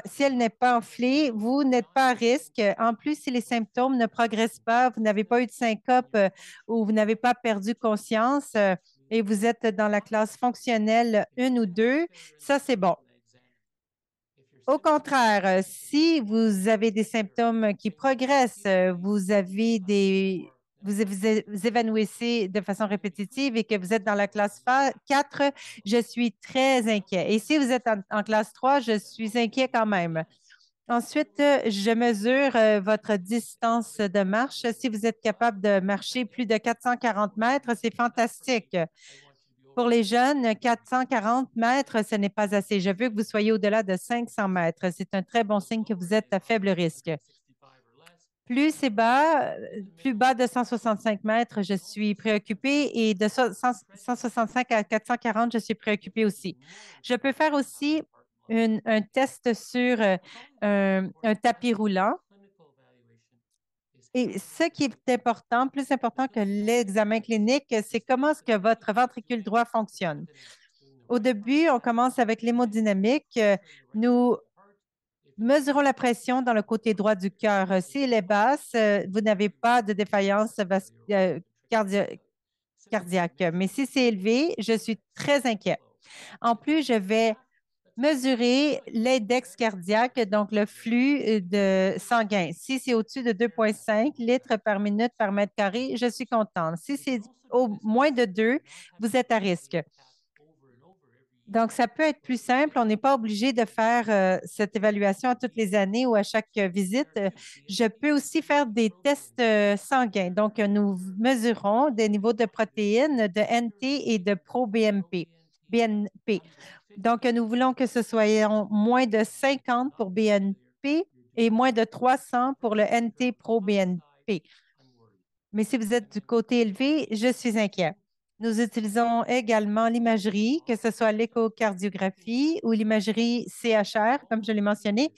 si elle n'est pas enflée, vous n'êtes pas à risque. En plus, si les symptômes ne progressent pas, vous n'avez pas eu de syncope euh, ou vous n'avez pas perdu conscience et vous êtes dans la classe fonctionnelle 1 ou 2, ça, c'est bon. Au contraire, si vous avez des symptômes qui progressent, vous avez des vous évanouissez de façon répétitive et que vous êtes dans la classe 4, je suis très inquiet. Et si vous êtes en, en classe 3, je suis inquiet quand même. Ensuite, euh, je mesure euh, votre distance de marche. Si vous êtes capable de marcher plus de 440 mètres, c'est fantastique. Pour les jeunes, 440 mètres, ce n'est pas assez. Je veux que vous soyez au-delà de 500 mètres. C'est un très bon signe que vous êtes à faible risque. Plus c'est bas, euh, plus bas de 165 mètres, je suis préoccupée et de 165 à 440, je suis préoccupée aussi. Je peux faire aussi un test sur euh, un, tapis roulant. Et ce qui est important, plus important que l'examen clinique, c'est comment est-ce que votre ventricule droit fonctionne. Au début, on commence avec l'hémodynamique. Nous Mesurons la pression dans le côté droit du cœur. Euh, si elle est basse, euh, vous n'avez pas de défaillance euh, cardiaque. Mais si c'est élevé, je suis très inquiet. En plus, je vais mesurer l'index cardiaque, donc le flux de sanguin. Si c'est au-dessus de 2,5 litres par minute par mètre carré, je suis contente. Si c'est au moins de 2, vous êtes à risque. Donc, ça peut être plus simple. On n'est pas obligé de faire euh, cette évaluation à toutes les années ou à chaque euh, visite. Je peux aussi faire des tests euh, sanguins. Donc, nous mesurons des niveaux de protéines, de NT et de pro BNP. Donc, nous voulons que ce soit moins de 50 pour BNP et moins de 300 pour le NT pro-BNP. Mais si vous êtes du côté élevé, je suis inquiet. Nous utilisons également l'imagerie, que ce soit l'échocardiographie ou l'imagerie CHR, comme je l'ai mentionné.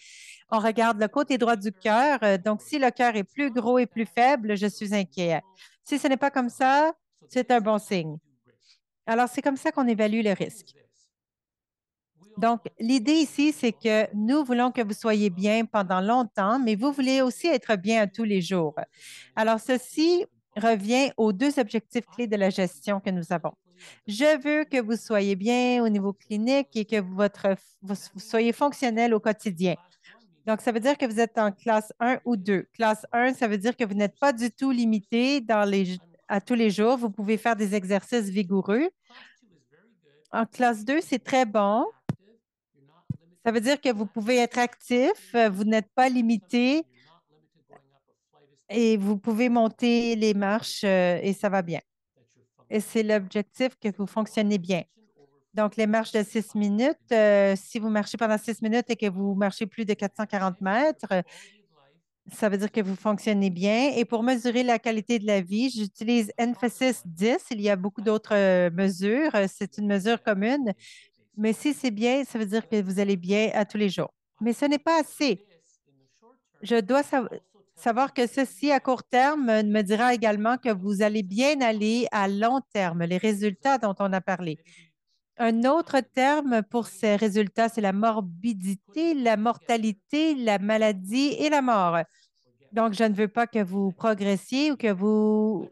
On regarde le côté droit du cœur. Euh, donc, si le cœur est plus gros et plus faible, je suis inquiet. Si ce n'est pas comme ça, c'est un bon signe. Alors, c'est comme ça qu'on évalue le risque. Donc, l'idée ici, c'est que nous voulons que vous soyez bien pendant longtemps, mais vous voulez aussi être bien tous les jours. Alors, ceci revient aux deux objectifs clés de la gestion que nous avons. Je veux que vous soyez bien au niveau clinique et que votre, vous soyez fonctionnel au quotidien. Donc, ça veut dire que vous êtes en classe 1 ou 2. Classe 1, ça veut dire que vous n'êtes pas du tout limité dans les, à tous les jours. Vous pouvez faire des exercices vigoureux. En classe 2, c'est très bon. Ça veut dire que vous pouvez être actif, vous n'êtes pas limité et vous pouvez monter les marches euh, et ça va bien. Et c'est l'objectif que vous fonctionnez bien. Donc, les marches de six minutes, euh, si vous marchez pendant six minutes et que vous marchez plus de 440 mètres, ça veut dire que vous fonctionnez bien. Et pour mesurer la qualité de la vie, j'utilise Emphasis 10. Il y a beaucoup d'autres euh, mesures. C'est une mesure commune. Mais si c'est bien, ça veut dire que vous allez bien à tous les jours. Mais ce n'est pas assez. Je dois savoir, Savoir que ceci à court terme euh, me dira également que vous allez bien aller à long terme, les résultats dont on a parlé. Un autre terme pour ces résultats, c'est la morbidité, la mortalité, la maladie et la mort. Donc, je ne veux pas que vous progressiez ou que vous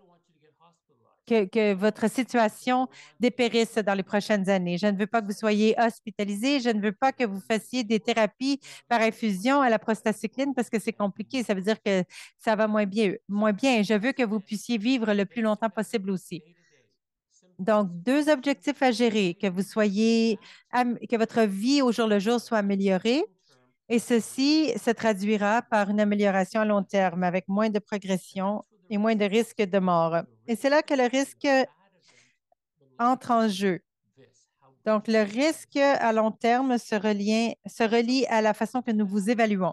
que, votre situation dépérisse dans les prochaines années. Je ne veux pas que vous soyez hospitalisé. Je ne veux pas que vous fassiez des thérapies par infusion à la prostacycline parce que c'est compliqué. Ça veut dire que ça va moins bien. Moins bien. Je veux que vous puissiez vivre le plus longtemps possible aussi. Donc, deux objectifs à gérer, que vous soyez, que votre vie au jour le jour soit améliorée. Et ceci se traduira par une amélioration à long terme avec moins de progression et moins de risques de mort. Et c'est là que le risque entre en jeu. Donc, le risque à long terme se, relie, se relie à la façon que nous vous évaluons.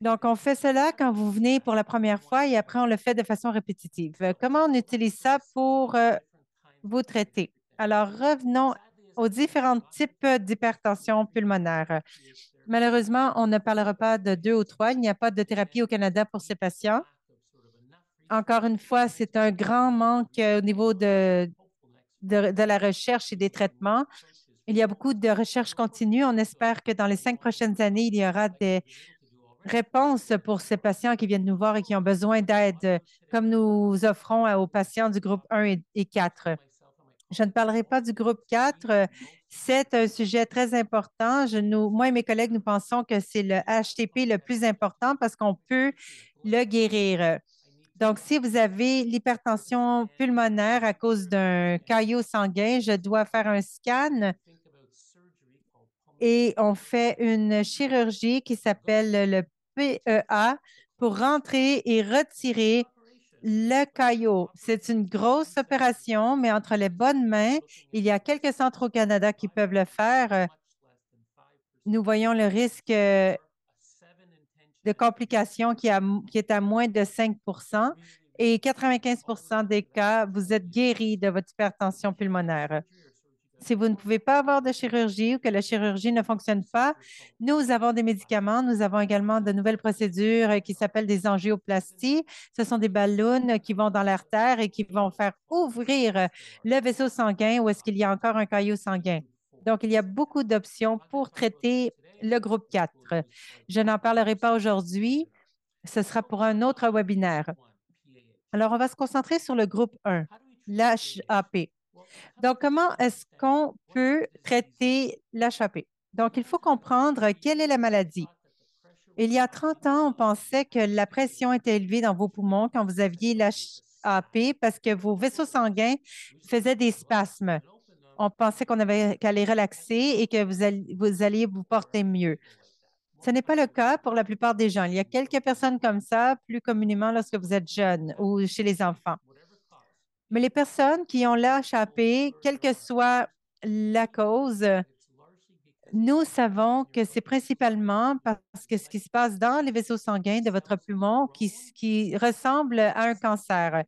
Donc, on fait cela quand vous venez pour la première fois et après, on le fait de façon répétitive. Comment on utilise ça pour euh, vous traiter? Alors, revenons aux différents types d'hypertension pulmonaire. Malheureusement, on ne parlera pas de deux ou trois. Il n'y a pas de thérapie au Canada pour ces patients. Encore une fois, c'est un grand manque euh, au niveau de, de, la recherche et des traitements. Il y a beaucoup de recherches continues. On espère que dans les cinq prochaines années, il y aura des réponses pour ces patients qui viennent nous voir et qui ont besoin d'aide, comme nous offrons aux patients du groupe 1 et 4. Je ne parlerai pas du groupe 4 c'est un sujet très important. moi et mes collègues, nous pensons que c'est le HTP le plus important parce qu'on peut le guérir. Donc, si vous avez l'hypertension pulmonaire à cause d'un caillot sanguin, je dois faire un scan et on fait une chirurgie qui s'appelle le PEA pour rentrer et retirer le caillot, C'est une grosse opération, mais entre les bonnes mains, il y a quelques centres au Canada qui peuvent le faire. Nous voyons le risque euh, de complications qui, qui est à moins de 5 et 95 des cas, vous êtes guéri de votre hypertension pulmonaire si vous ne pouvez pas avoir de chirurgie ou que la chirurgie ne fonctionne pas, nous avons des médicaments. Nous avons également de nouvelles procédures euh, qui s'appellent des angioplasties. Ce sont des ballons euh, qui vont dans l'artère et qui vont faire ouvrir euh, le vaisseau sanguin ou est-ce qu'il y a encore un caillot sanguin. Donc, il y a beaucoup d'options pour traiter le groupe 4. Je n'en parlerai pas aujourd'hui. Ce sera pour un autre webinaire. Alors, on va se concentrer sur le groupe 1, l'HAP. Donc, comment est-ce qu'on peut traiter l'HAP? Donc, il faut comprendre quelle est la maladie. Il y a 30 ans, on pensait que la pression était élevée dans vos poumons quand vous aviez l'HAP parce que vos vaisseaux sanguins faisaient des spasmes. On pensait qu'on avait qu'à les relaxer et que vous, alliez vous, alliez vous porter mieux. Ce n'est pas le cas pour la plupart des gens. Il y a quelques personnes comme ça plus communément lorsque vous êtes jeune ou chez les enfants. Mais les personnes qui ont à quelle que soit la cause, nous savons que c'est principalement parce que ce qui se passe dans les vaisseaux sanguins de votre poumon qui, qui ressemble à un cancer.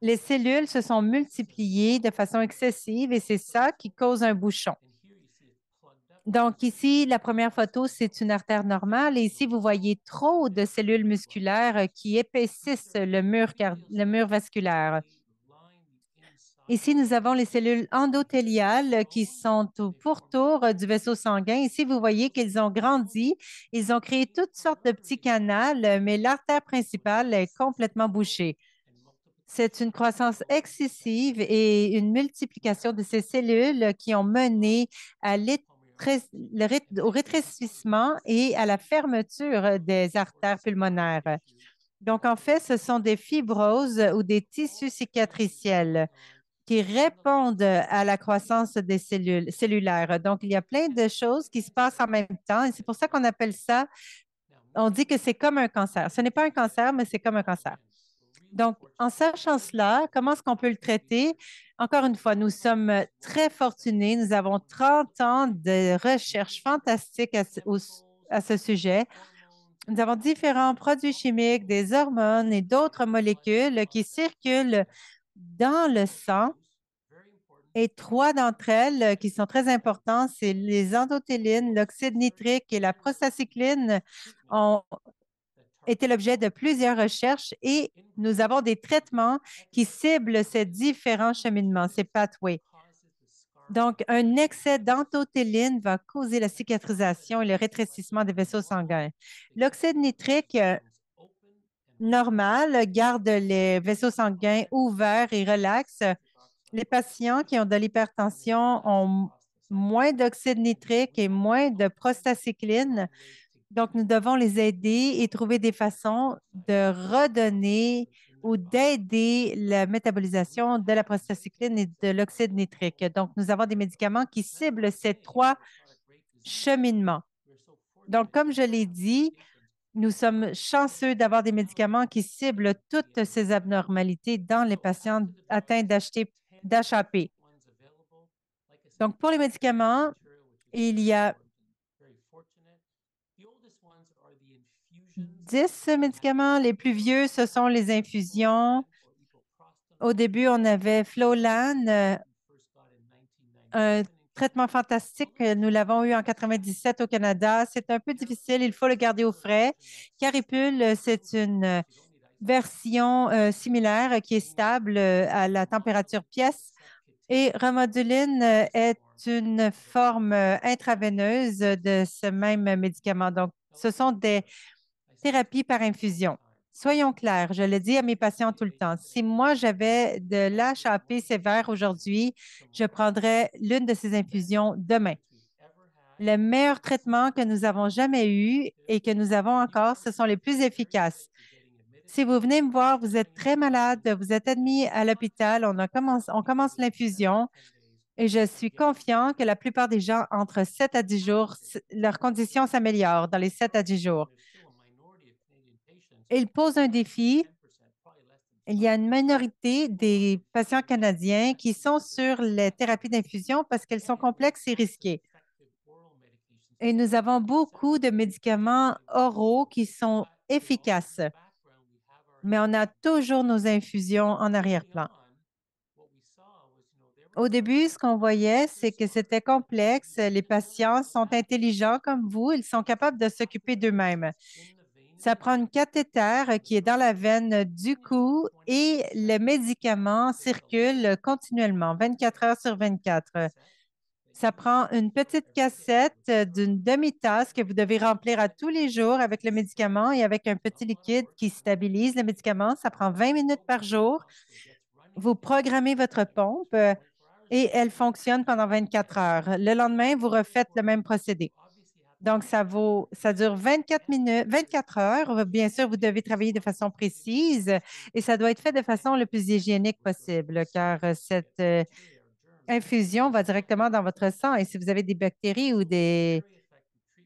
Les cellules se sont multipliées de façon excessive et c'est ça qui cause un bouchon. Donc ici, la première photo, c'est une artère normale. Et ici, vous voyez trop de cellules musculaires qui épaississent le mur vasculaire. Ici, nous avons les cellules endothéliales qui sont au pourtour du vaisseau sanguin. Ici, vous voyez qu'ils ont grandi. Ils ont créé toutes sortes de petits canaux, mais l'artère principale est complètement bouchée. C'est une croissance excessive et une multiplication de ces cellules qui ont mené au rétrécissement et à la fermeture des artères pulmonaires. Donc, en fait, ce sont des fibroses ou des tissus cicatriciels qui répondent à la croissance des cellules cellulaires. Donc, il y a plein de choses qui se passent en même temps et c'est pour ça qu'on appelle ça, on dit que c'est comme un cancer. Ce n'est pas un cancer, mais c'est comme un cancer. Donc, en sachant cela, comment est-ce qu'on peut le traiter? Encore une fois, nous sommes très fortunés. Nous avons 30 ans de recherche fantastique à, à ce sujet. Nous avons différents produits chimiques, des hormones et d'autres molécules qui circulent dans le sang et trois d'entre elles euh, qui sont très importantes, c'est les endothélines, l'oxyde nitrique et la prostacycline ont été l'objet de plusieurs recherches et nous avons des traitements qui ciblent ces différents cheminements, ces pathways. Donc, un excès d'endothéline va causer la cicatrisation et le rétrécissement des vaisseaux sanguins. L'oxyde nitrique euh, normal garde les vaisseaux sanguins ouverts et relaxe, les patients qui ont de l'hypertension ont moins d'oxyde nitrique et moins de prostacycline. Donc, nous devons les aider et trouver des façons de redonner ou d'aider la métabolisation de la prostacycline et de l'oxyde nitrique. Donc, nous avons des médicaments qui ciblent ces trois cheminements. Donc, comme je l'ai dit, nous sommes chanceux d'avoir des médicaments qui ciblent toutes ces abnormalités dans les patients atteints d'HTP d'HAP. Donc, pour les médicaments, il y a 10 médicaments. Les plus vieux, ce sont les infusions. Au début, on avait Flolan, euh, un traitement fantastique. Nous l'avons eu en 97 au Canada. C'est un peu difficile, il faut le garder au frais. Caripul, c'est une version euh, similaire qui est stable euh, à la température pièce. Et Remoduline euh, est une forme intraveineuse de ce même médicament. Donc, ce sont des thérapies par infusion. Soyons clairs, je le dis à mes patients tout le temps. Si moi, j'avais de l'HAP sévère aujourd'hui, je prendrais l'une de ces infusions demain. Le meilleur traitement que nous avons jamais eu et que nous avons encore, ce sont les plus efficaces. Si vous venez me voir, vous êtes très malade, vous êtes admis à l'hôpital, on, commence, l'infusion et je suis confiant que la plupart des gens, entre 7 à 10 jours, leurs conditions s'améliorent dans les 7 à 10 jours. Il pose un défi. Il y a une minorité des patients canadiens qui sont sur les thérapies d'infusion parce qu'elles sont complexes et risquées. Et nous avons beaucoup de médicaments oraux qui sont efficaces mais on a toujours nos infusions en arrière-plan. Au début, ce qu'on voyait, c'est que c'était complexe. Les patients sont intelligents comme vous. Ils sont capables de s'occuper d'eux-mêmes. Ça prend une cathéter qui est dans la veine du cou et les médicaments circulent continuellement, 24 heures sur 24. Ça prend une petite cassette euh, d'une demi-tasse que vous devez remplir à tous les jours avec le médicament et avec un petit liquide qui stabilise le médicament. Ça prend 20 minutes par jour. Vous programmez votre pompe euh, et elle fonctionne pendant 24 heures. Le lendemain, vous refaites le même procédé. Donc, ça vaut, ça dure 24 minutes, 24 heures. Bien sûr, vous devez travailler de façon précise et ça doit être fait de façon le plus hygiénique possible, car euh, cette infusion va directement dans votre sang et si vous avez des bactéries ou des,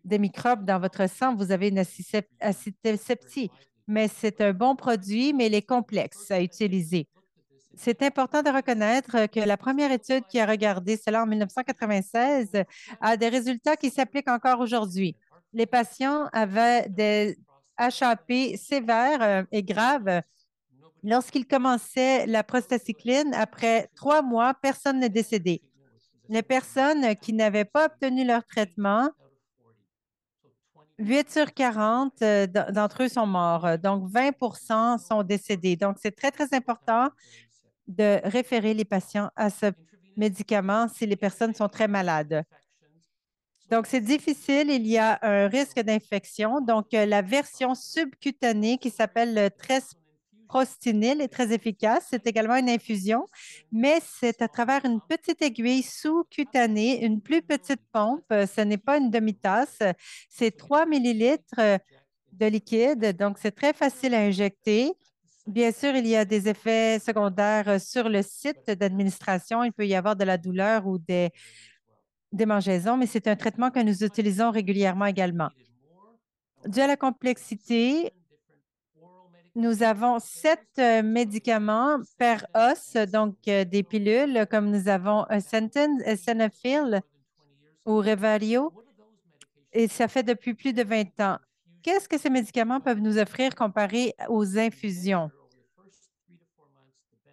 microbes dans votre sang, vous avez une septique. Mais c'est un bon produit, mais il est complexe à utiliser. C'est important de reconnaître que la première étude qui a regardé cela en 1996 a des résultats qui s'appliquent encore aujourd'hui. Les patients avaient des HAP sévères euh, et graves Lorsqu'il commençait la prostacycline, après trois mois, personne n'est décédé. Les personnes qui n'avaient pas obtenu leur traitement, 8 sur 40 euh, d'entre eux sont morts, donc 20 sont décédés. Donc, c'est très, très important de référer les patients à ce médicament si les personnes sont très malades. Donc, c'est difficile, il y a un risque d'infection. Donc, euh, la version subcutanée qui s'appelle le 13 prostinil est très efficace. C'est également une infusion, mais c'est à travers une petite aiguille sous-cutanée, une plus petite pompe. Euh, ce n'est pas une demi-tasse. C'est 3 millilitres euh, de liquide, donc c'est très facile à injecter. Bien sûr, il y a des effets secondaires euh, sur le site d'administration. Il peut y avoir de la douleur ou des démangeaisons, mais c'est un traitement que nous utilisons régulièrement également. Dû à la complexité, nous avons sept euh, médicaments per os, donc euh, des pilules, comme nous avons Sentin, ou Revario, et ça fait depuis plus de 20 ans. Qu'est-ce que ces médicaments peuvent nous offrir comparé aux infusions?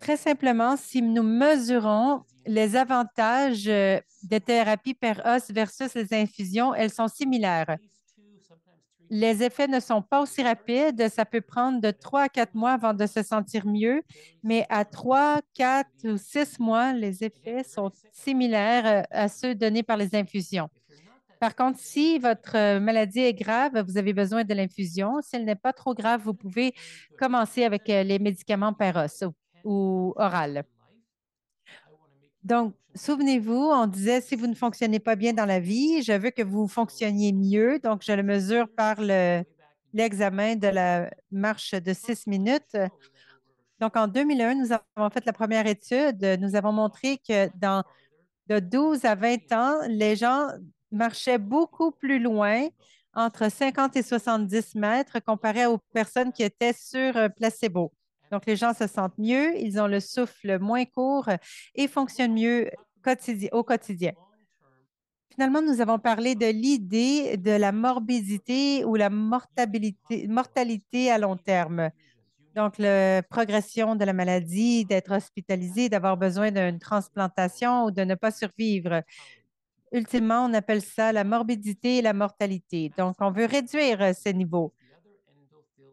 Très simplement, si nous mesurons les avantages euh, des thérapies per os versus les infusions, elles sont similaires. Les effets ne sont pas aussi rapides. Ça peut prendre de trois à quatre mois avant de se sentir mieux, mais à trois, quatre ou six mois, les effets sont similaires euh, à ceux donnés par les infusions. Par contre, si votre euh, maladie est grave, vous avez besoin de l'infusion. Si elle n'est pas trop grave, vous pouvez commencer avec euh, les médicaments os ou oraux. Donc, souvenez-vous, on disait, si vous ne fonctionnez pas bien dans la vie, je veux que vous fonctionniez mieux. Donc, je le mesure par l'examen de la marche de six minutes. Donc, en 2001, nous avons fait la première étude. Nous avons montré que dans de 12 à 20 ans, les gens marchaient beaucoup plus loin, entre 50 et 70 mètres, comparé aux personnes qui étaient sur euh, placebo. Donc, les gens se sentent mieux, ils ont le souffle moins court et fonctionnent mieux au quotidien. Finalement, nous avons parlé de l'idée de la morbidité ou la mortalité à long terme. Donc, la progression de la maladie, d'être hospitalisé, d'avoir besoin d'une transplantation ou de ne pas survivre. Ultimement, on appelle ça la morbidité et la mortalité. Donc, on veut réduire ces niveaux.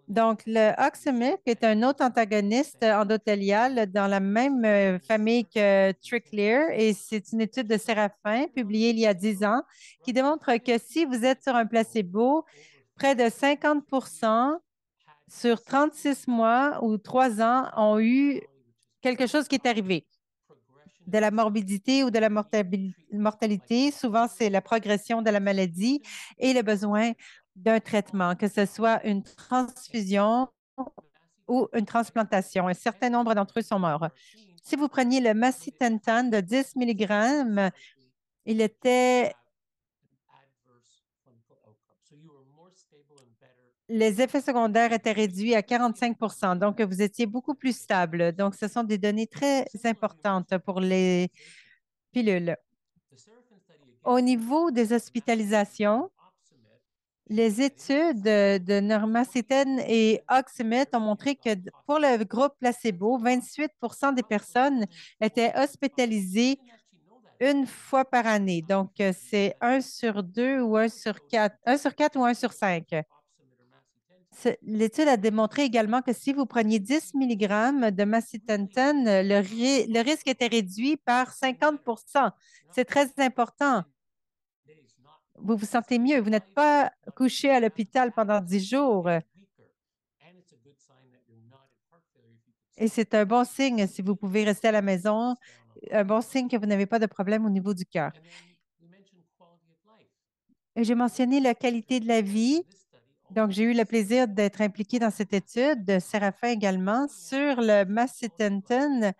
Donc, le oxymic est un autre antagoniste endothélial dans la même euh, famille que Triclear et c'est une étude de Séraphin publiée il y a 10 ans qui démontre que si vous êtes sur un placebo, près de 50 sur 36 mois ou 3 ans ont eu quelque chose qui est arrivé de la morbidité ou de la mortalité. Souvent, c'est la progression de la maladie et le besoin d'un traitement, que ce soit une transfusion ou une transplantation. Un certain nombre d'entre eux sont morts. Si vous preniez le macitentan de 10 mg, il était les effets secondaires étaient réduits à 45 donc vous étiez beaucoup plus stable. Donc, ce sont des données très importantes pour les pilules. Au niveau des hospitalisations, les études de Norma et Oxymet ont montré que pour le groupe placebo, 28 des personnes étaient hospitalisées une fois par année. Donc, euh, c'est 1 sur 2 ou 1 sur 4, 1 sur 4 ou 1 sur 5. L'étude a démontré également que si vous preniez 10 mg de macitentan, le risque était réduit par 50 C'est très important vous vous sentez mieux. Vous n'êtes pas couché à l'hôpital pendant dix jours. Et c'est un bon signe si vous pouvez rester à la maison, un bon signe que vous n'avez pas de problème au niveau du cœur. j'ai mentionné la qualité de la vie. Donc, j'ai eu le plaisir d'être impliqué dans cette étude, de Séraphin également, sur le Massittenton.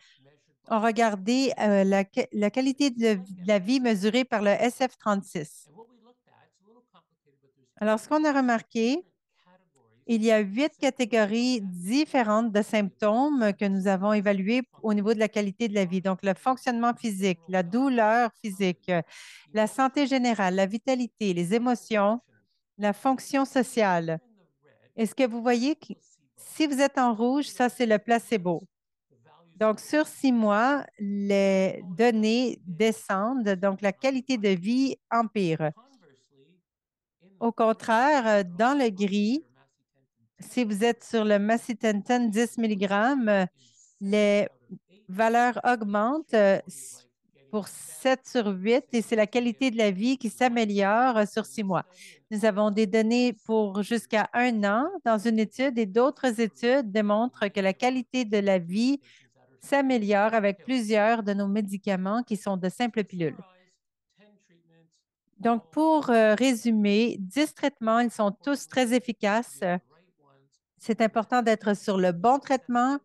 On regardait euh, la, la, qualité de la vie mesurée par le SF-36. Alors, ce qu'on a remarqué, il y a huit catégories différentes de symptômes que nous avons évalués au niveau de la qualité de la vie. Donc, le fonctionnement physique, la douleur physique, la santé générale, la vitalité, les émotions, la fonction sociale. Est-ce que vous voyez que si vous êtes en rouge, ça, c'est le placebo. Donc, sur six mois, les données descendent, donc la qualité de vie empire. Au contraire, euh, dans le gris, si vous êtes sur le macitentan 10 mg, les valeurs augmentent euh, pour 7 sur 8 et c'est la qualité de la vie qui s'améliore euh, sur 6 mois. Nous avons des données pour jusqu'à un an dans une étude et d'autres études démontrent que la qualité de la vie s'améliore avec plusieurs de nos médicaments qui sont de simples pilules. Donc, pour euh, résumer, 10 traitements, ils sont tous très efficaces. C'est important d'être sur le bon traitement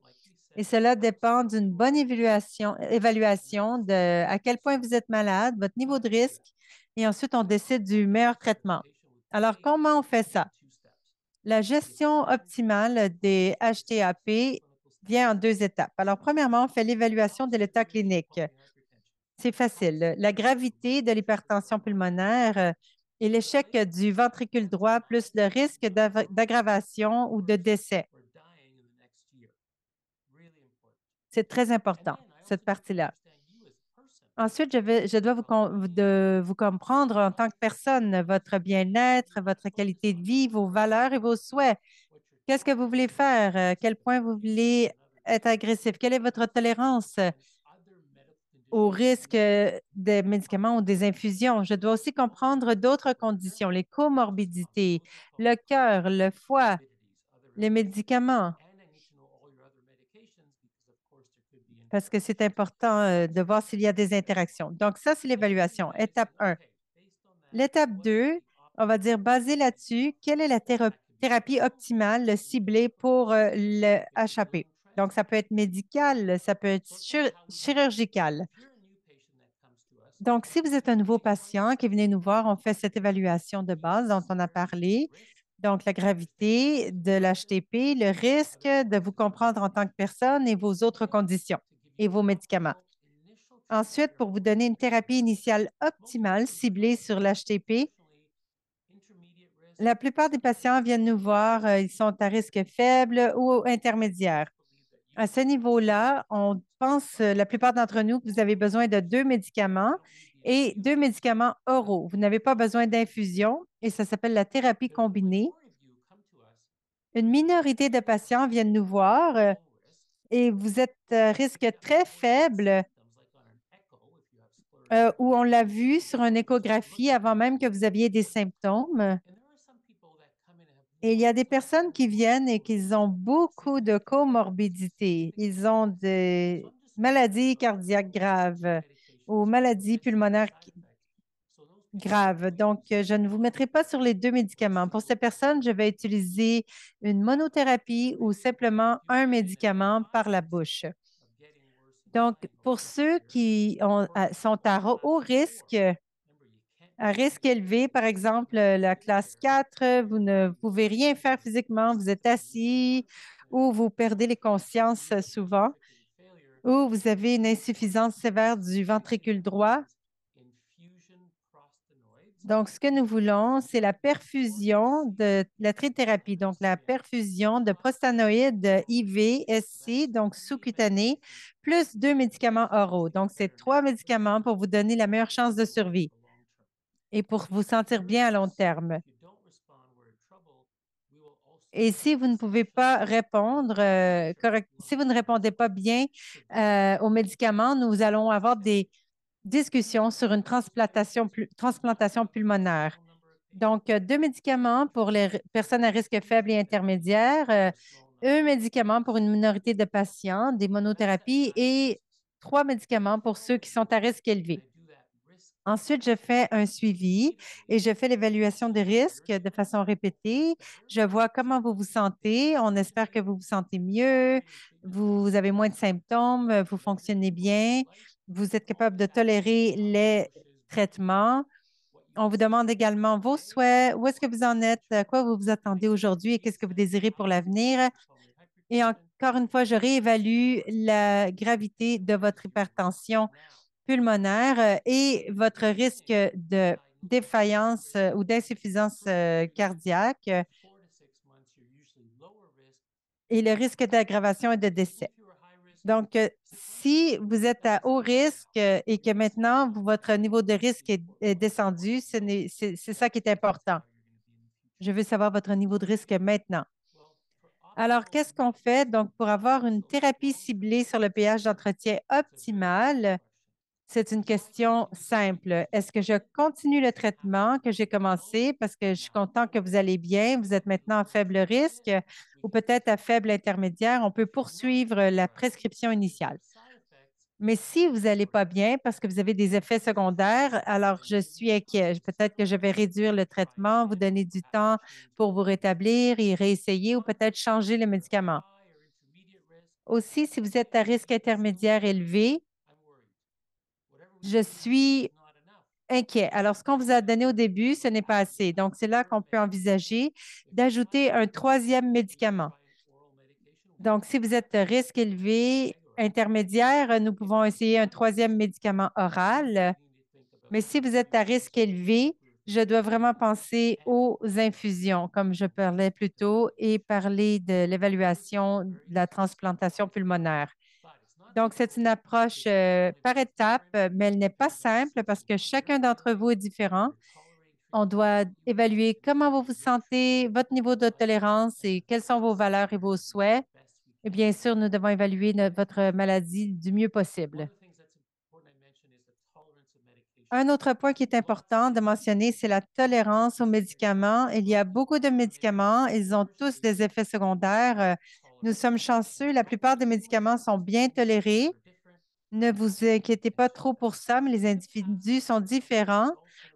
et cela dépend d'une bonne évaluation, évaluation de à quel point vous êtes malade, votre niveau de risque, et ensuite on décide du meilleur traitement. Alors, comment on fait ça? La gestion optimale des HTAP vient en deux étapes. Alors, premièrement, on fait l'évaluation de l'état clinique. C'est facile. La gravité de l'hypertension pulmonaire euh, et l'échec du ventricule droit, plus le risque d'aggravation ou de décès. C'est très important, cette partie-là. Ensuite, je, dois vous, vous comprendre en tant que personne, votre bien-être, votre qualité de vie, vos valeurs et vos souhaits. Qu'est-ce que vous voulez faire? À euh, quel point vous voulez être agressif? Quelle est votre tolérance? au risque euh, des médicaments ou des infusions. Je dois aussi comprendre d'autres conditions, les comorbidités, le cœur, le foie, les médicaments. Parce que c'est important euh, de voir s'il y a des interactions. Donc, ça, c'est l'évaluation, étape 1. L'étape 2, on va dire, basé là-dessus, quelle est la thérapie optimale ciblée pour euh, le HAP? Donc, ça peut être médical, ça peut être chirurgical. Donc, si vous êtes un nouveau patient qui venez nous voir, on fait cette évaluation de base dont on a parlé. Donc, la gravité de l'HTP, le risque de vous comprendre en tant que personne et vos autres conditions et vos médicaments. Ensuite, pour vous donner une thérapie initiale optimale ciblée sur l'HTP, la plupart des patients viennent nous voir, euh, ils sont à risque faible ou intermédiaire. À ce niveau-là, on pense, euh, la plupart d'entre nous, que vous avez besoin de deux médicaments et deux médicaments oraux. Vous n'avez pas besoin d'infusion et ça s'appelle la thérapie combinée. Une minorité de patients viennent nous voir euh, et vous êtes à euh, risque très faible où on l'a vu sur une échographie avant même que vous aviez des symptômes. Et il y a des personnes qui viennent et qui ont beaucoup de comorbidités. Ils ont des maladies cardiaques graves ou maladies pulmonaires graves. Donc, euh, je ne vous mettrai pas sur les deux médicaments. Pour ces personnes, je vais utiliser une monothérapie ou simplement un médicament par la bouche. Donc, pour ceux qui euh, sont à haut risque à risque élevé, par exemple euh, la classe 4, euh, vous ne pouvez rien faire physiquement, vous êtes assis ou vous perdez les consciences euh, souvent, ou vous avez une insuffisance sévère du ventricule droit. Donc, ce que nous voulons, c'est la perfusion de la trithérapie, donc la perfusion de prostanoïdes IV, SC, donc sous cutanés plus deux médicaments oraux. Donc, c'est trois médicaments pour vous donner la meilleure chance de survie et pour vous sentir bien à long terme. Et si vous ne pouvez pas répondre, euh, correct, si vous ne répondez pas bien euh, aux médicaments, nous allons avoir des discussions sur une transplantation, transplantation pulmonaire. Donc, euh, deux médicaments pour les personnes à risque faible et intermédiaire, un médicament pour une minorité de patients, des monothérapies et trois médicaments pour ceux qui sont à risque élevé. Ensuite, je fais un suivi et je fais l'évaluation des risques de façon répétée. Je vois comment vous vous sentez. On espère que vous vous sentez mieux, vous avez moins de symptômes, vous fonctionnez bien, vous êtes capable de tolérer les traitements. On vous demande également vos souhaits, où est-ce que vous en êtes, à quoi vous vous attendez aujourd'hui et qu'est-ce que vous désirez pour l'avenir. Et encore une fois, je réévalue la gravité de votre hypertension pulmonaire euh, et votre risque de défaillance euh, ou d'insuffisance euh, cardiaque et le risque d'aggravation et de décès. Donc, si vous êtes à haut risque et que maintenant votre niveau de risque est, descendu, c'est ça qui est important. Je veux savoir votre niveau de risque maintenant. Alors, qu'est-ce qu'on fait donc pour avoir une thérapie ciblée sur le péage d'entretien optimal c'est une question simple. Est-ce que je continue le traitement que j'ai commencé parce que je suis content que vous allez bien, vous êtes maintenant à faible risque ou peut-être à faible intermédiaire? On peut poursuivre la prescription initiale. Mais si vous n'allez pas bien parce que vous avez des effets secondaires, alors je suis inquiet. Peut-être que je vais réduire le traitement, vous donner du temps pour vous rétablir et réessayer ou peut-être changer le médicament. Aussi, si vous êtes à risque intermédiaire élevé, je suis inquiet. Alors, ce qu'on vous a donné au début, ce n'est pas assez. Donc, c'est là qu'on peut envisager d'ajouter un troisième médicament. Donc, si vous êtes à risque élevé intermédiaire, nous pouvons essayer un troisième médicament oral. Mais si vous êtes à risque élevé, je dois vraiment penser aux infusions, comme je parlais plus tôt, et parler de l'évaluation de la transplantation pulmonaire. Donc, c'est une approche euh, par étape, euh, mais elle n'est pas simple parce que chacun d'entre vous est différent. On doit évaluer comment vous vous sentez, votre niveau de tolérance et quelles sont vos valeurs et vos souhaits. Et bien sûr, nous devons évaluer votre maladie du mieux possible. Un autre point qui est important de mentionner, c'est la tolérance aux médicaments. Il y a beaucoup de médicaments. Ils ont tous des effets secondaires euh, nous sommes chanceux. La plupart des médicaments sont bien tolérés. Ne vous inquiétez pas trop pour ça, mais les individus sont différents.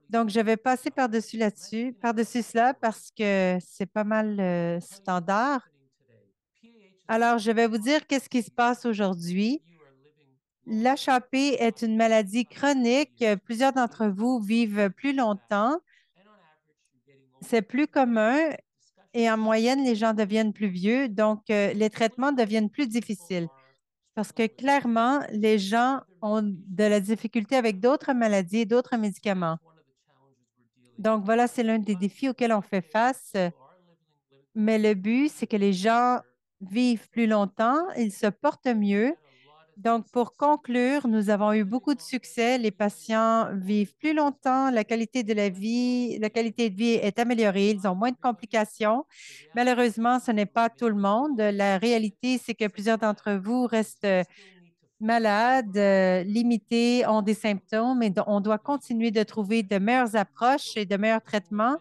Donc, je vais passer par-dessus là-dessus, par-dessus cela, parce que c'est pas mal euh, standard. Alors, je vais vous dire qu'est-ce qui se passe aujourd'hui. L'HAP est une maladie chronique. Plusieurs d'entre vous vivent plus longtemps. C'est plus commun et en moyenne, les gens deviennent plus vieux, donc euh, les traitements deviennent plus difficiles parce que clairement, les gens ont de la difficulté avec d'autres maladies et d'autres médicaments. Donc voilà, c'est l'un des défis auxquels on fait face. Mais le but, c'est que les gens vivent plus longtemps, ils se portent mieux donc, pour conclure, nous avons eu beaucoup de succès. Les patients vivent plus longtemps. La qualité de la vie, la qualité de vie est améliorée. Ils ont moins de complications. Malheureusement, ce n'est pas tout le monde. La réalité, c'est que plusieurs d'entre vous restent euh, malades, euh, limités, ont des symptômes et on doit continuer de trouver de meilleures approches et de meilleurs traitements.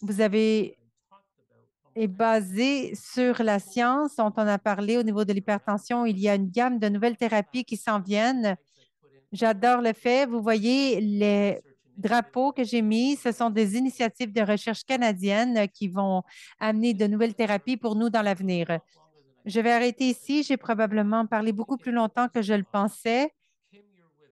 Vous avez est basée sur la science dont on a parlé au niveau de l'hypertension. Il y a une gamme de nouvelles thérapies qui s'en viennent. J'adore le fait. Vous voyez les drapeaux que j'ai mis, ce sont des initiatives de recherche canadiennes qui vont amener de nouvelles thérapies pour nous dans l'avenir. Je vais arrêter ici. J'ai probablement parlé beaucoup plus longtemps que je le pensais.